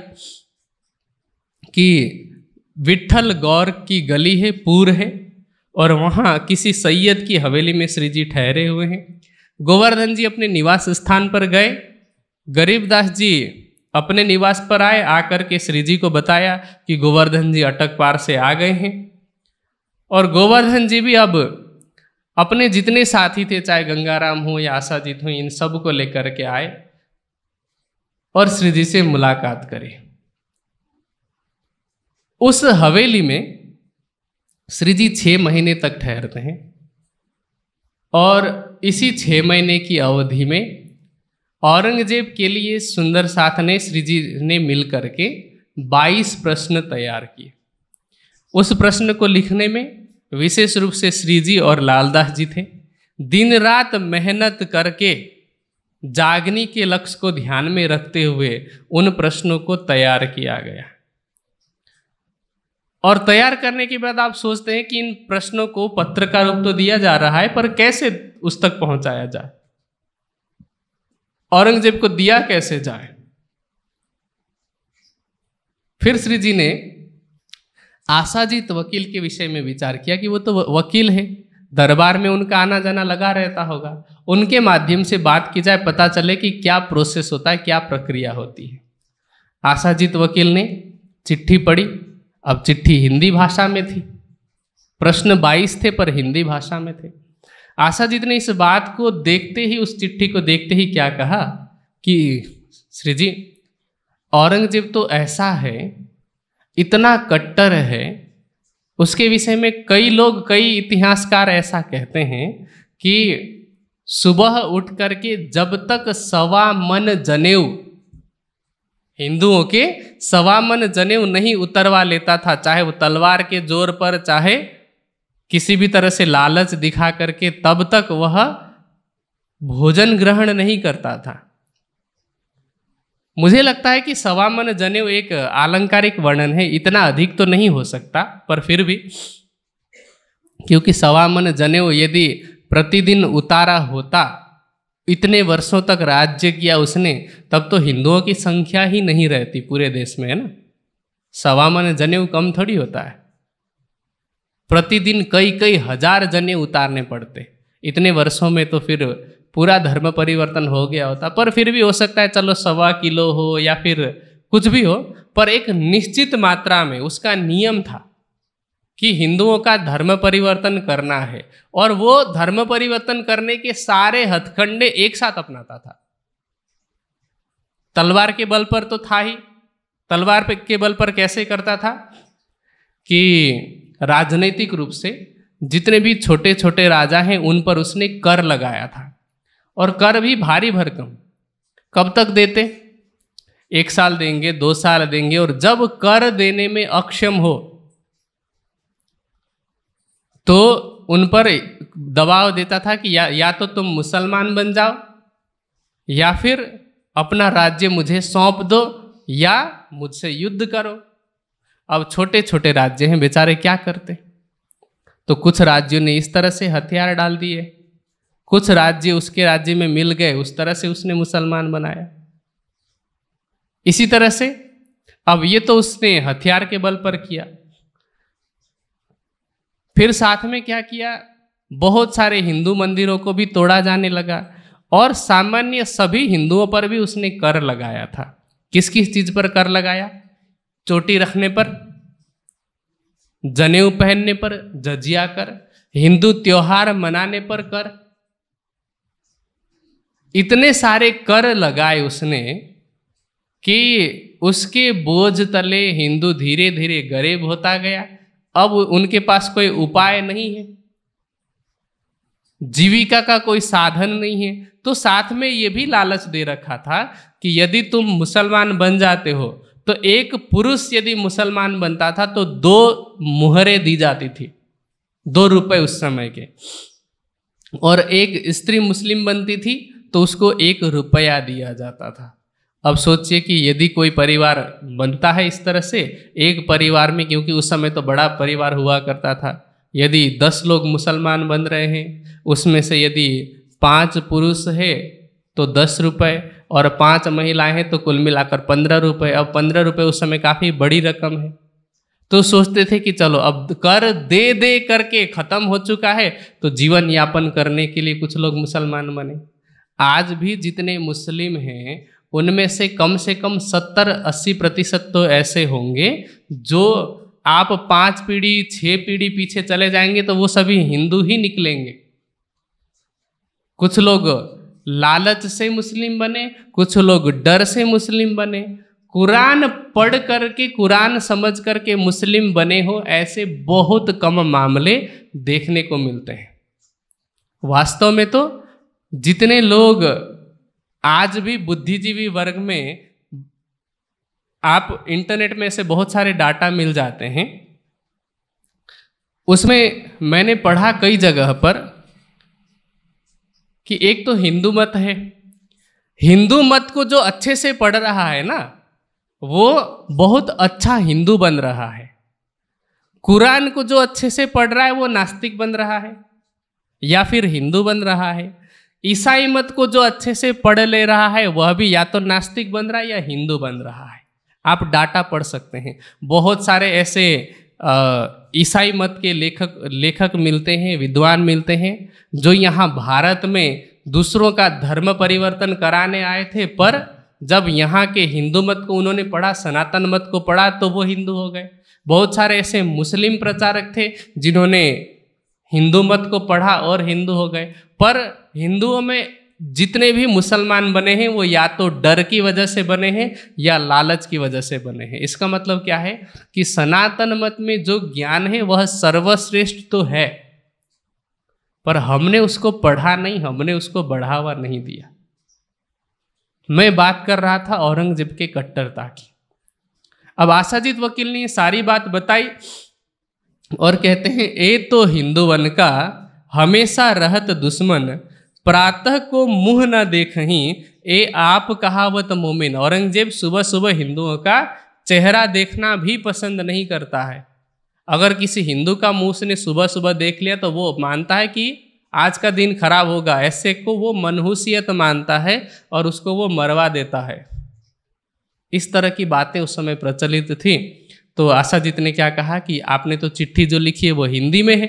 कि विठल गौर की गली है पूर है और वहाँ किसी सैयद की हवेली में श्री जी ठहरे हुए हैं गोवर्धन जी अपने निवास स्थान पर गए गरीबदास जी अपने निवास पर आए आकर के श्री जी को बताया कि गोवर्धन जी अटक पार से आ गए हैं और गोवर्धन जी भी अब अपने जितने साथी थे चाहे गंगाराम हो या आशाजीत हो इन सब को लेकर के आए और श्री जी से मुलाकात करें उस हवेली में श्री जी छः महीने तक ठहरते हैं और इसी छः महीने की अवधि में औरंगजेब के लिए सुंदर साथ ने श्री जी ने मिल करके 22 प्रश्न तैयार किए उस प्रश्न को लिखने में विशेष रूप से श्री जी और लालदास जी थे दिन रात मेहनत करके जागनी के लक्ष्य को ध्यान में रखते हुए उन प्रश्नों को तैयार किया गया और तैयार करने के बाद आप सोचते हैं कि इन प्रश्नों को पत्र का रूप तो दिया जा रहा है पर कैसे उस तक पहुंचाया जाए औरंगजेब को दिया कैसे जाए फिर श्री जी ने आशाजीत वकील के विषय में विचार किया कि वो तो वकील है दरबार में उनका आना जाना लगा रहता होगा उनके माध्यम से बात की जाए पता चले कि क्या प्रोसेस होता है क्या प्रक्रिया होती है आशाजीत वकील ने चिट्ठी पढ़ी अब चिट्ठी हिंदी भाषा में थी प्रश्न 22 थे पर हिंदी भाषा में थे आशा जीत ने इस बात को देखते ही उस चिट्ठी को देखते ही क्या कहा कि श्री जी औरंगजेब तो ऐसा है इतना कट्टर है उसके विषय में कई लोग कई इतिहासकार ऐसा कहते हैं कि सुबह उठ करके जब तक सवा मन जनेऊ हिंदुओं के सवा मन जनेऊ नहीं उतरवा लेता था चाहे वो तलवार के जोर पर चाहे किसी भी तरह से लालच दिखा करके तब तक वह भोजन ग्रहण नहीं करता था मुझे लगता है कि सवामन जनेव एक आलंकारिक वर्णन है इतना अधिक तो नहीं हो सकता पर फिर भी क्योंकि सवामन जनेव यदि प्रतिदिन उतारा होता इतने वर्षों तक राज्य किया उसने तब तो हिंदुओं की संख्या ही नहीं रहती पूरे देश में है ना सवामन जनेऊ कम थोड़ी होता है प्रतिदिन कई कई हजार जने उतारने पड़ते इतने वर्षों में तो फिर पूरा धर्म परिवर्तन हो गया होता पर फिर भी हो सकता है चलो सवा किलो हो या फिर कुछ भी हो पर एक निश्चित मात्रा में उसका नियम था कि हिंदुओं का धर्म परिवर्तन करना है और वो धर्म परिवर्तन करने के सारे हथखंडे एक साथ अपनाता था तलवार के बल पर तो था ही तलवार के बल पर कैसे करता था कि राजनीतिक रूप से जितने भी छोटे छोटे राजा हैं उन पर उसने कर लगाया था और कर भी भारी भरकम कब तक देते एक साल देंगे दो साल देंगे और जब कर देने में अक्षम हो तो उन पर दबाव देता था कि या या तो तुम मुसलमान बन जाओ या फिर अपना राज्य मुझे सौंप दो या मुझसे युद्ध करो अब छोटे छोटे राज्य हैं बेचारे क्या करते तो कुछ राज्यों ने इस तरह से हथियार डाल दिए कुछ राज्य उसके राज्य में मिल गए उस तरह से उसने मुसलमान बनाया इसी तरह से अब ये तो उसने हथियार के बल पर किया फिर साथ में क्या किया बहुत सारे हिंदू मंदिरों को भी तोड़ा जाने लगा और सामान्य सभी हिंदुओं पर भी उसने कर लगाया था किस किस चीज़ पर कर लगाया चोटी रखने पर जनेऊ पहनने पर जजिया कर हिंदू त्योहार मनाने पर कर इतने सारे कर लगाए उसने कि उसके बोझ तले हिंदू धीरे धीरे गरीब होता गया अब उनके पास कोई उपाय नहीं है जीविका का कोई साधन नहीं है तो साथ में ये भी लालच दे रखा था कि यदि तुम मुसलमान बन जाते हो तो एक पुरुष यदि मुसलमान बनता था तो दो मुहरे दी जाती थी दो रुपए उस समय के और एक स्त्री मुस्लिम बनती थी तो उसको एक रुपया दिया जाता था अब सोचिए कि यदि कोई परिवार बनता है इस तरह से एक परिवार में क्योंकि उस समय तो बड़ा परिवार हुआ करता था यदि दस लोग मुसलमान बन रहे हैं उसमें से यदि पांच पुरुष है तो दस रुपये और पांच महिलाएं हैं तो कुल मिलाकर पंद्रह रुपये अब पंद्रह रुपये उस समय काफ़ी बड़ी रकम है तो सोचते थे कि चलो अब कर दे दे करके ख़त्म हो चुका है तो जीवन यापन करने के लिए कुछ लोग मुसलमान बने आज भी जितने मुस्लिम हैं उनमें से कम से कम सत्तर अस्सी प्रतिशत तो ऐसे होंगे जो आप पांच पीढ़ी छह पीढ़ी पीछे चले जाएंगे तो वो सभी हिंदू ही निकलेंगे कुछ लोग लालच से मुस्लिम बने कुछ लोग डर से मुस्लिम बने कुरान पढ़ करके कुरान समझ करके मुस्लिम बने हो ऐसे बहुत कम मामले देखने को मिलते हैं वास्तव में तो जितने लोग आज भी बुद्धिजीवी वर्ग में आप इंटरनेट में से बहुत सारे डाटा मिल जाते हैं उसमें मैंने पढ़ा कई जगह पर कि एक तो हिंदू मत है हिंदू मत को जो अच्छे से पढ़ रहा है ना वो बहुत अच्छा हिंदू बन रहा है कुरान को जो अच्छे से पढ़ रहा है वो नास्तिक बन रहा है या फिर हिंदू बन रहा है ईसाई मत को जो अच्छे से पढ़ ले रहा है वह भी या तो नास्तिक बन रहा है या हिंदू बन रहा है आप डाटा पढ़ सकते हैं बहुत सारे ऐसे ईसाई मत के लेखक लेखक मिलते हैं विद्वान मिलते हैं जो यहाँ भारत में दूसरों का धर्म परिवर्तन कराने आए थे पर जब यहाँ के हिंदू मत को उन्होंने पढ़ा सनातन मत को पढ़ा तो वो हिंदू हो गए बहुत सारे ऐसे मुस्लिम प्रचारक थे जिन्होंने हिंदू मत को पढ़ा और हिंदू हो गए पर हिंदुओं में जितने भी मुसलमान बने हैं वो या तो डर की वजह से बने हैं या लालच की वजह से बने हैं इसका मतलब क्या है कि सनातन मत में जो ज्ञान है वह सर्वश्रेष्ठ तो है पर हमने उसको पढ़ा नहीं हमने उसको बढ़ावा नहीं दिया मैं बात कर रहा था औरंगजेब के कट्टरता की अब आशाजीत वकील ने सारी बात बताई और कहते हैं ए तो हिंदुवन का हमेशा रहत दुश्मन प्रातः को मुंह न देखही ए आप कहावत मोमिन औरंगजेब सुबह सुबह हिंदुओं का चेहरा देखना भी पसंद नहीं करता है अगर किसी हिंदू का मुंह ने सुबह सुबह देख लिया तो वो मानता है कि आज का दिन खराब होगा ऐसे को वो मनहूसियत मानता है और उसको वो मरवा देता है इस तरह की बातें उस समय प्रचलित थी तो आशाजीत ने क्या कहा कि आपने तो चिट्ठी जो लिखी है वो हिंदी में है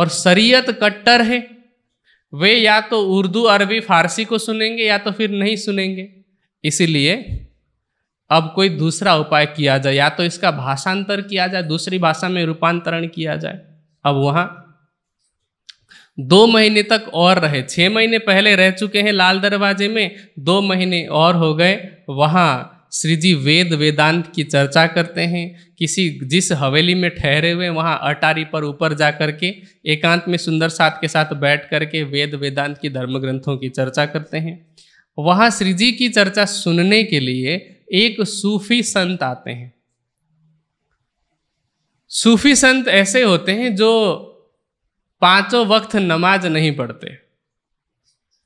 और शरीयत कट्टर है वे या तो उर्दू अरबी फारसी को सुनेंगे या तो फिर नहीं सुनेंगे इसीलिए अब कोई दूसरा उपाय किया जाए या तो इसका भाषांतर किया जाए दूसरी भाषा में रूपांतरण किया जाए अब वहाँ दो महीने तक और रहे छः महीने पहले रह चुके हैं लाल दरवाजे में दो महीने और हो गए वहाँ श्री जी वेद वेदांत की चर्चा करते हैं किसी जिस हवेली में ठहरे हुए वहाँ अटारी पर ऊपर जा कर के एकांत में सुंदर साथ के साथ बैठ कर के वेद वेदांत की धर्म ग्रंथों की चर्चा करते हैं वहाँ श्री जी की चर्चा सुनने के लिए एक सूफी संत आते हैं सूफी संत ऐसे होते हैं जो पांचों वक्त नमाज नहीं पढ़ते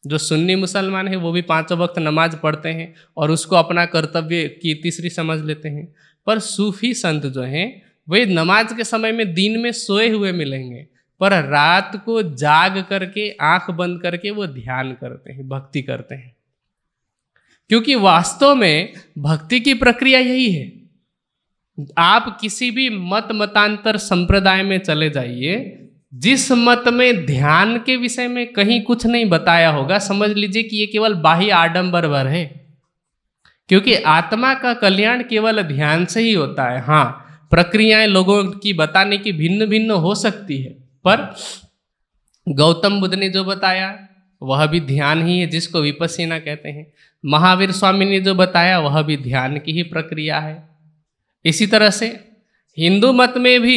जो सुन्नी मुसलमान है वो भी पांचों वक्त नमाज पढ़ते हैं और उसको अपना कर्तव्य की तीसरी समझ लेते हैं पर सूफी संत जो हैं वे नमाज के समय में दिन में सोए हुए मिलेंगे पर रात को जाग करके आंख बंद करके वो ध्यान करते हैं भक्ति करते हैं क्योंकि वास्तव में भक्ति की प्रक्रिया यही है आप किसी भी मत मतांतर संप्रदाय में चले जाइए जिस मत में ध्यान के विषय में कहीं कुछ नहीं बताया होगा समझ लीजिए कि ये केवल बाह्य आडंबर भर है क्योंकि आत्मा का कल्याण केवल ध्यान से ही होता है हाँ प्रक्रियाएं लोगों की बताने की भिन्न भिन्न हो सकती है पर गौतम बुद्ध ने जो बताया वह भी ध्यान ही है जिसको विपसीना कहते हैं महावीर स्वामी ने जो बताया वह भी ध्यान की ही प्रक्रिया है इसी तरह से हिंदू मत में भी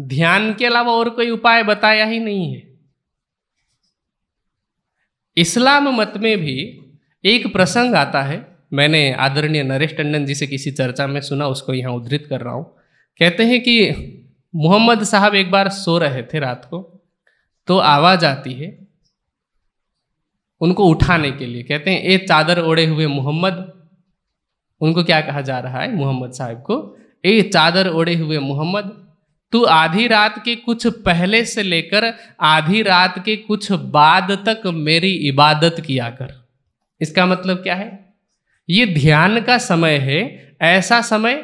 ध्यान के अलावा और कोई उपाय बताया ही नहीं है इस्लाम मत में भी एक प्रसंग आता है मैंने आदरणीय नरेश टंडन जी से किसी चर्चा में सुना उसको यहाँ उद्धृत कर रहा हूँ कहते हैं कि मोहम्मद साहब एक बार सो रहे थे रात को तो आवाज़ आती है उनको उठाने के लिए कहते हैं ए चादर ओढ़े हुए मोहम्मद उनको क्या कहा जा रहा है मोहम्मद साहब को ए चादर ओढ़े हुए मोहम्मद तू आधी रात के कुछ पहले से लेकर आधी रात के कुछ बाद तक मेरी इबादत किया कर इसका मतलब क्या है ये ध्यान का समय है ऐसा समय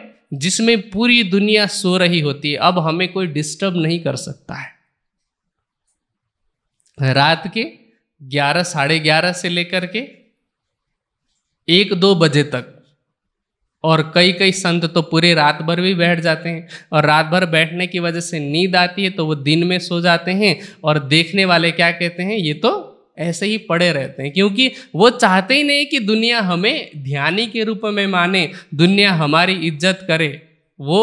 जिसमें पूरी दुनिया सो रही होती है अब हमें कोई डिस्टर्ब नहीं कर सकता है रात के ग्यारह साढ़े ग्यारह से लेकर के एक दो बजे तक और कई कई संत तो पूरे रात भर भी बैठ जाते हैं और रात भर बैठने की वजह से नींद आती है तो वो दिन में सो जाते हैं और देखने वाले क्या कहते हैं ये तो ऐसे ही पड़े रहते हैं क्योंकि वो चाहते ही नहीं कि दुनिया हमें ध्यानी के रूप में माने दुनिया हमारी इज्जत करे वो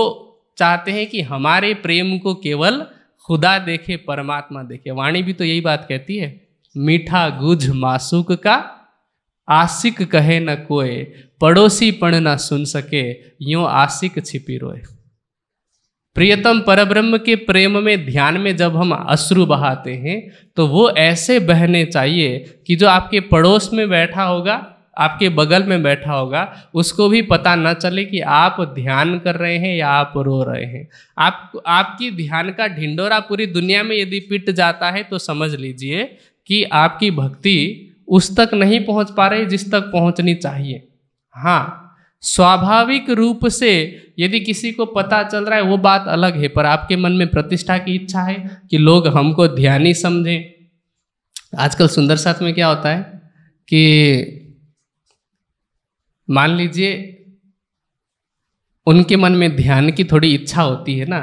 चाहते हैं कि हमारे प्रेम को केवल खुदा देखे परमात्मा देखे वाणी भी तो यही बात कहती है मीठा गुज मासुक का आशिक कहे न कोय पड़ोसी पण न सुन सके यो आशिक छिपी रोए प्रियतम परब्रह्म के प्रेम में ध्यान में जब हम अश्रु बहाते हैं तो वो ऐसे बहने चाहिए कि जो आपके पड़ोस में बैठा होगा आपके बगल में बैठा होगा उसको भी पता न चले कि आप ध्यान कर रहे हैं या आप रो रहे हैं आप आपकी ध्यान का ढिंडोरा पूरी दुनिया में यदि पिट जाता है तो समझ लीजिए कि आपकी भक्ति उस तक नहीं पहुंच पा रहे जिस तक पहुंचनी चाहिए हाँ स्वाभाविक रूप से यदि किसी को पता चल रहा है वो बात अलग है पर आपके मन में प्रतिष्ठा की इच्छा है कि लोग हमको ध्यानी समझें आजकल सुंदर साथ में क्या होता है कि मान लीजिए उनके मन में ध्यान की थोड़ी इच्छा होती है ना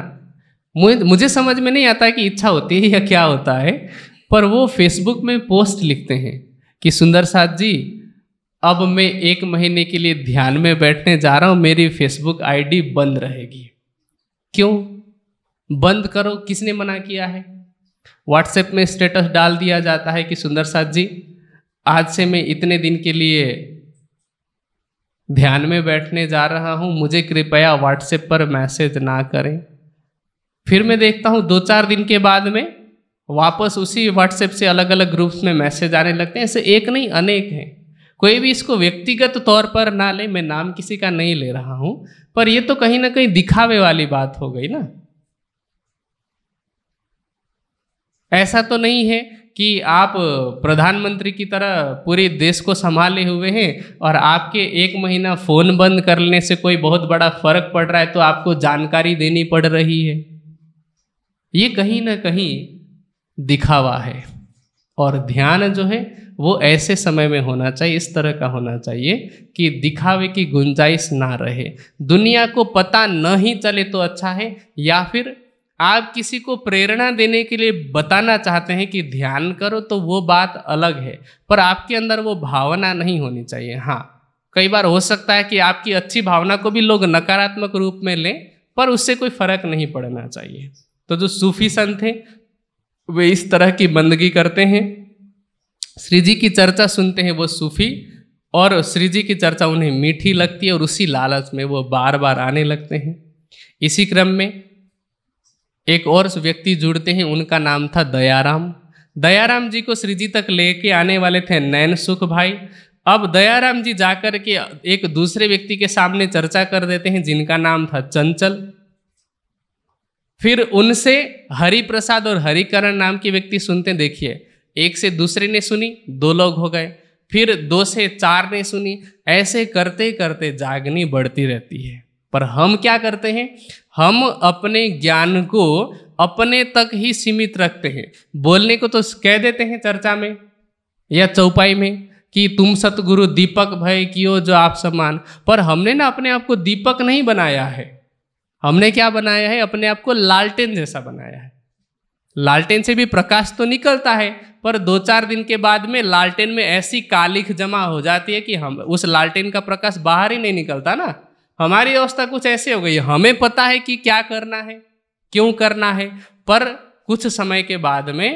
मुझे समझ में नहीं आता कि इच्छा होती है या क्या होता है पर वो फेसबुक में पोस्ट लिखते हैं कि सुंदर साथ जी अब मैं एक महीने के लिए ध्यान में बैठने जा रहा हूँ मेरी फेसबुक आईडी बंद रहेगी क्यों बंद करो किसने मना किया है व्हाट्सएप में स्टेटस डाल दिया जाता है कि सुंदर साथ जी आज से मैं इतने दिन के लिए ध्यान में बैठने जा रहा हूँ मुझे कृपया व्हाट्सएप पर मैसेज ना करें फिर मैं देखता हूँ दो चार दिन के बाद में वापस उसी व्हाट्सएप से अलग अलग ग्रुप्स में मैसेज आने लगते हैं ऐसे एक नहीं अनेक हैं कोई भी इसको व्यक्तिगत तौर पर ना ले मैं नाम किसी का नहीं ले रहा हूं पर यह तो कहीं ना कहीं दिखावे वाली बात हो गई ना ऐसा तो नहीं है कि आप प्रधानमंत्री की तरह पूरे देश को संभाले हुए हैं और आपके एक महीना फ़ोन बंद करने से कोई बहुत बड़ा फर्क पड़ रहा है तो आपको जानकारी देनी पड़ रही है ये कहीं ना कहीं दिखावा है और ध्यान जो है वो ऐसे समय में होना चाहिए इस तरह का होना चाहिए कि दिखावे की गुंजाइश ना रहे दुनिया को पता नहीं चले तो अच्छा है या फिर आप किसी को प्रेरणा देने के लिए बताना चाहते हैं कि ध्यान करो तो वो बात अलग है पर आपके अंदर वो भावना नहीं होनी चाहिए हाँ कई बार हो सकता है कि आपकी अच्छी भावना को भी लोग नकारात्मक रूप में लें पर उससे कोई फर्क नहीं पड़ना चाहिए तो जो सूफी संत हैं वे इस तरह की बंदगी करते हैं श्री जी की चर्चा सुनते हैं वो सूफी और श्री जी की चर्चा उन्हें मीठी लगती है और उसी लालच में वो बार बार आने लगते हैं इसी क्रम में एक और व्यक्ति जुड़ते हैं उनका नाम था दयाराम दयाराम जी को श्री जी तक लेके आने वाले थे नैन सुख भाई अब दयाराम जी जाकर के एक दूसरे व्यक्ति के सामने चर्चा कर देते हैं जिनका नाम था चंचल फिर उनसे हरि प्रसाद और हरिकरण नाम की व्यक्ति सुनते देखिए एक से दूसरे ने सुनी दो लोग हो गए फिर दो से चार ने सुनी ऐसे करते करते जागनी बढ़ती रहती है पर हम क्या करते हैं हम अपने ज्ञान को अपने तक ही सीमित रखते हैं बोलने को तो कह देते हैं चर्चा में या चौपाई में कि तुम सतगुरु दीपक भय कियो जो आप समान पर हमने ना अपने आप को दीपक नहीं बनाया है हमने क्या बनाया है अपने आप को लालटेन जैसा बनाया है लालटेन से भी प्रकाश तो निकलता है पर दो चार दिन के बाद में लालटेन में ऐसी कालिख जमा हो जाती है कि हम उस लालटेन का प्रकाश बाहर ही नहीं निकलता ना हमारी अवस्था कुछ ऐसी हो गई हमें पता है कि क्या करना है क्यों करना है पर कुछ समय के बाद में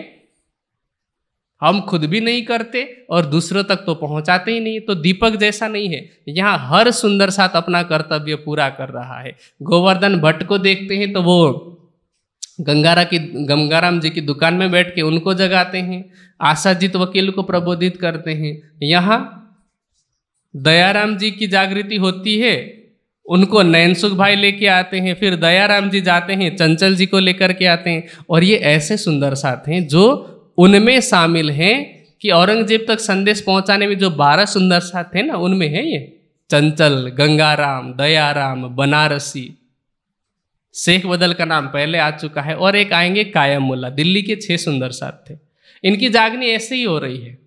हम खुद भी नहीं करते और दूसरों तक तो पहुंचाते ही नहीं तो दीपक जैसा नहीं है यहाँ हर सुंदर साथ अपना कर्तव्य पूरा कर रहा है गोवर्धन भट्ट को देखते हैं तो वो गंगारा की गंगाराम जी की दुकान में बैठ के उनको जगाते हैं आशाजीत वकील को प्रबोधित करते हैं यहाँ दयाराम जी की जागृति होती है उनको नयनसुख भाई लेके आते हैं फिर दयाराम जी जाते हैं चंचल जी को लेकर के आते हैं और ये ऐसे सुंदर साथ हैं जो उनमें शामिल हैं कि औरंगजेब तक संदेश पहुंचाने में जो बारह सुंदर सा थे ना उनमें है ये चंचल गंगाराम दयाराम बनारसी शेख बदल का नाम पहले आ चुका है और एक आएंगे कायम मुल्ला दिल्ली के छह सुंदर साथ थे इनकी जागनी ऐसे ही हो रही है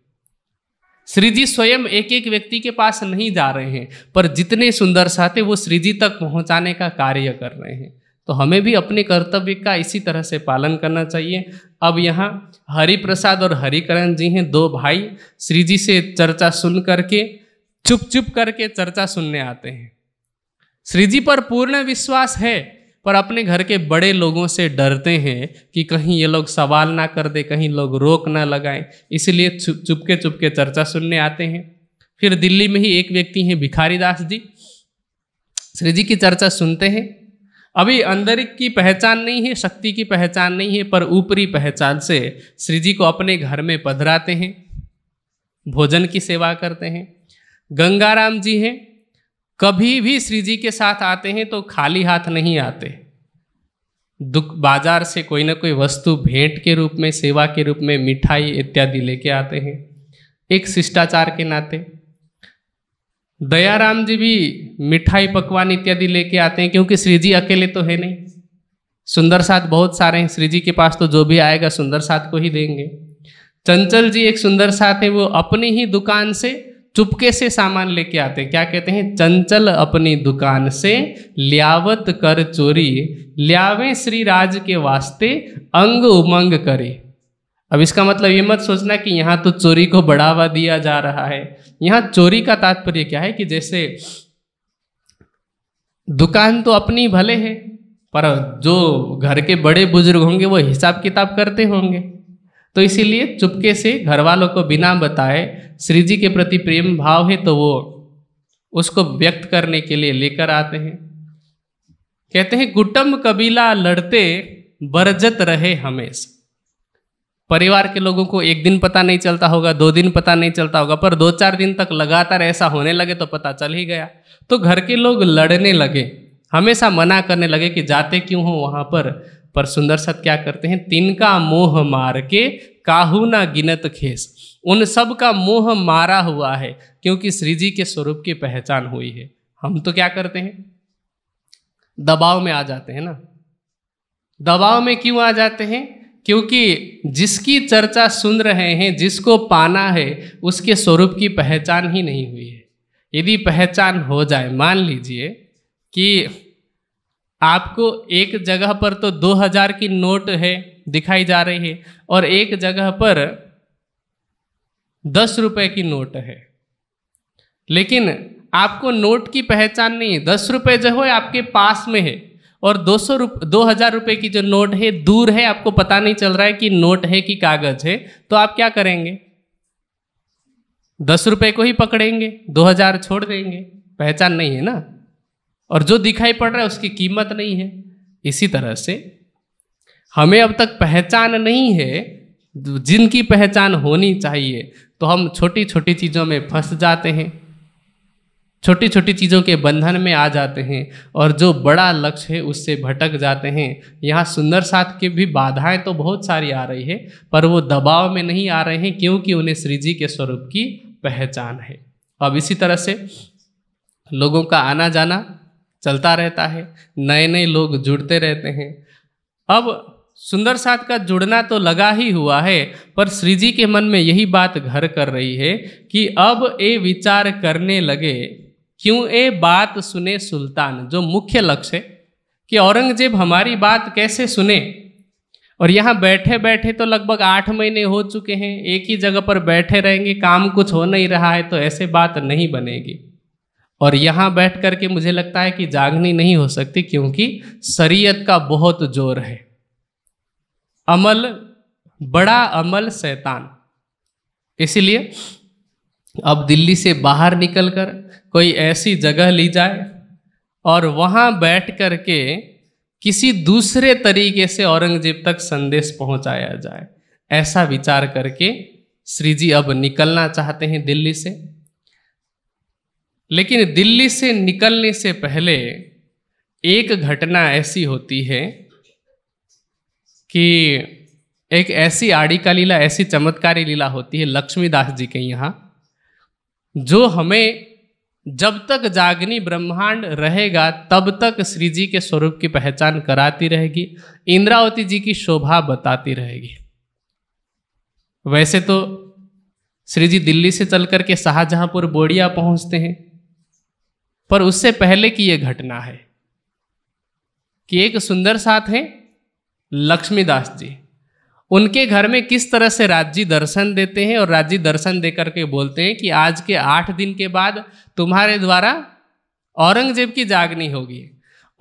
श्रीजी स्वयं एक एक व्यक्ति के पास नहीं जा रहे हैं पर जितने सुंदर साथ वो श्रीजी तक पहुंचाने का कार्य कर रहे हैं तो हमें भी अपने कर्तव्य का इसी तरह से पालन करना चाहिए अब यहाँ हरिप्रसाद और हरिकरण जी हैं दो भाई श्री जी से चर्चा सुन करके चुप चुप करके चर्चा सुनने आते हैं श्री जी पर पूर्ण विश्वास है पर अपने घर के बड़े लोगों से डरते हैं कि कहीं ये लोग सवाल ना कर दे कहीं लोग रोक ना लगाएं इसलिए चुप चुपके चुपके चर्चा सुनने आते हैं फिर दिल्ली में ही एक व्यक्ति हैं भिखारी दास जी श्री जी की चर्चा सुनते हैं अभी अंदर की पहचान नहीं है शक्ति की पहचान नहीं है पर ऊपरी पहचान से श्री जी को अपने घर में पधराते हैं भोजन की सेवा करते हैं गंगाराम जी हैं कभी भी श्री जी के साथ आते हैं तो खाली हाथ नहीं आते दुख बाजार से कोई ना कोई वस्तु भेंट के रूप में सेवा के रूप में मिठाई इत्यादि लेके आते हैं एक शिष्टाचार के नाते दयाराम जी भी मिठाई पकवान इत्यादि लेके आते हैं क्योंकि श्री जी अकेले तो है नहीं सुंदर साथ बहुत सारे हैं श्री जी के पास तो जो भी आएगा सुंदर साथ को ही देंगे चंचल जी एक सुंदर साथ है वो अपनी ही दुकान से चुपके से सामान लेके आते हैं क्या कहते हैं चंचल अपनी दुकान से लियावत कर चोरी लियावे श्री राज के वास्ते अंग उमंग करे अब इसका मतलब ये मत सोचना कि यहाँ तो चोरी को बढ़ावा दिया जा रहा है यहाँ चोरी का तात्पर्य क्या है कि जैसे दुकान तो अपनी भले है पर जो घर के बड़े बुजुर्ग होंगे वो हिसाब किताब करते होंगे तो इसीलिए चुपके से घर वालों को बिना बताए श्री जी के प्रति प्रेम भाव है तो वो उसको व्यक्त करने के लिए लेकर आते हैं कहते हैं गुटम कबीला लड़ते बरजत रहे हमेशा परिवार के लोगों को एक दिन पता नहीं चलता होगा दो दिन पता नहीं चलता होगा पर दो चार दिन तक लगातार ऐसा होने लगे तो पता चल ही गया तो घर के लोग लड़ने लगे हमेशा मना करने लगे कि जाते क्यों हो वहाँ पर पर सुंदर सत क्या करते हैं तिनका मोह मार के काहू ना गिनत खेस उन सब का मोह मारा हुआ है क्योंकि श्री जी के स्वरूप की पहचान हुई है हम तो क्या करते हैं दबाव में आ जाते हैं ना दबाव में क्यों आ जाते हैं क्योंकि जिसकी चर्चा सुन रहे हैं जिसको पाना है उसके स्वरूप की पहचान ही नहीं हुई है यदि पहचान हो जाए मान लीजिए कि आपको एक जगह पर तो 2000 की नोट है दिखाई जा रही है और एक जगह पर दस रुपए की नोट है लेकिन आपको नोट की पहचान नहीं है दस रुपये जो है आपके पास में है और दो सौ रुप दो हज़ार रुपये की जो नोट है दूर है आपको पता नहीं चल रहा है कि नोट है कि कागज़ है तो आप क्या करेंगे दस रुपये को ही पकड़ेंगे दो हज़ार छोड़ देंगे पहचान नहीं है ना और जो दिखाई पड़ रहा है उसकी कीमत नहीं है इसी तरह से हमें अब तक पहचान नहीं है जिनकी पहचान होनी चाहिए तो हम छोटी छोटी चीज़ों में फंस जाते हैं छोटी छोटी चीज़ों के बंधन में आ जाते हैं और जो बड़ा लक्ष्य है उससे भटक जाते हैं यहाँ सुंदर साथ की भी बाधाएं तो बहुत सारी आ रही है पर वो दबाव में नहीं आ रहे हैं क्योंकि उन्हें श्री जी के स्वरूप की पहचान है अब इसी तरह से लोगों का आना जाना चलता रहता है नए नए लोग जुड़ते रहते हैं अब सुंदर साथ का जुड़ना तो लगा ही हुआ है पर श्री जी के मन में यही बात घर कर रही है कि अब ये विचार करने लगे क्यों ए बात सुने सुल्तान जो मुख्य लक्ष्य है कि औरंगजेब हमारी बात कैसे सुने और यहाँ बैठे बैठे तो लगभग आठ महीने हो चुके हैं एक ही जगह पर बैठे रहेंगे काम कुछ हो नहीं रहा है तो ऐसे बात नहीं बनेगी और यहाँ बैठ करके मुझे लगता है कि जागनी नहीं हो सकती क्योंकि शरीयत का बहुत जोर है अमल बड़ा अमल शैतान इसीलिए अब दिल्ली से बाहर निकलकर कोई ऐसी जगह ली जाए और वहाँ बैठ कर के किसी दूसरे तरीके से औरंगजेब तक संदेश पहुँचाया जाए ऐसा विचार करके श्री जी अब निकलना चाहते हैं दिल्ली से लेकिन दिल्ली से निकलने से पहले एक घटना ऐसी होती है कि एक ऐसी आड़ी का लीला ऐसी चमत्कारी लीला होती है लक्ष्मीदास जी के यहाँ जो हमें जब तक जागनी ब्रह्मांड रहेगा तब तक श्री जी के स्वरूप की पहचान कराती रहेगी इंद्रावती जी की शोभा बताती रहेगी वैसे तो श्री जी दिल्ली से चल करके शाहजहांपुर बोड़िया पहुंचते हैं पर उससे पहले की यह घटना है कि एक सुंदर साथ हैं लक्ष्मीदास जी उनके घर में किस तरह से राज्य दर्शन देते हैं और राज्य दर्शन देकर के बोलते हैं कि आज के आठ दिन के बाद तुम्हारे द्वारा औरंगजेब की जागनी होगी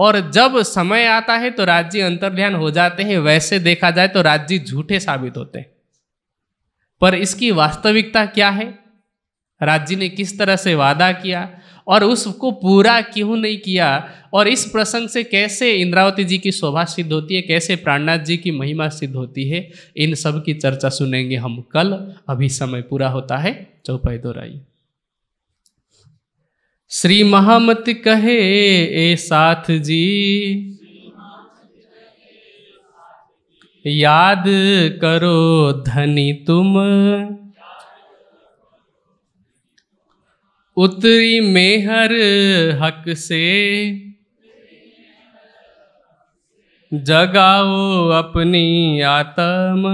और जब समय आता है तो राज्य अंतर्ध्यान हो जाते हैं वैसे देखा जाए तो राज्य झूठे साबित होते हैं पर इसकी वास्तविकता क्या है राज्य ने किस तरह से वादा किया और उसको पूरा क्यों नहीं किया और इस प्रसंग से कैसे इंद्रावती जी की शोभा सिद्ध होती है कैसे प्राणनाथ जी की महिमा सिद्ध होती है इन सब की चर्चा सुनेंगे हम कल अभी समय पूरा होता है चौपाई दोहराइए श्री महामत कहे ए साथ जी याद करो धनी तुम उतरी मेहर हक से जगाओ अपनी आत्म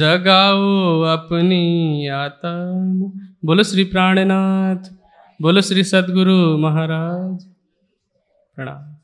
जगाओ अपनी आत्म बोलो श्री प्राणनाथ बोलो श्री सदगुरु महाराज प्रणाम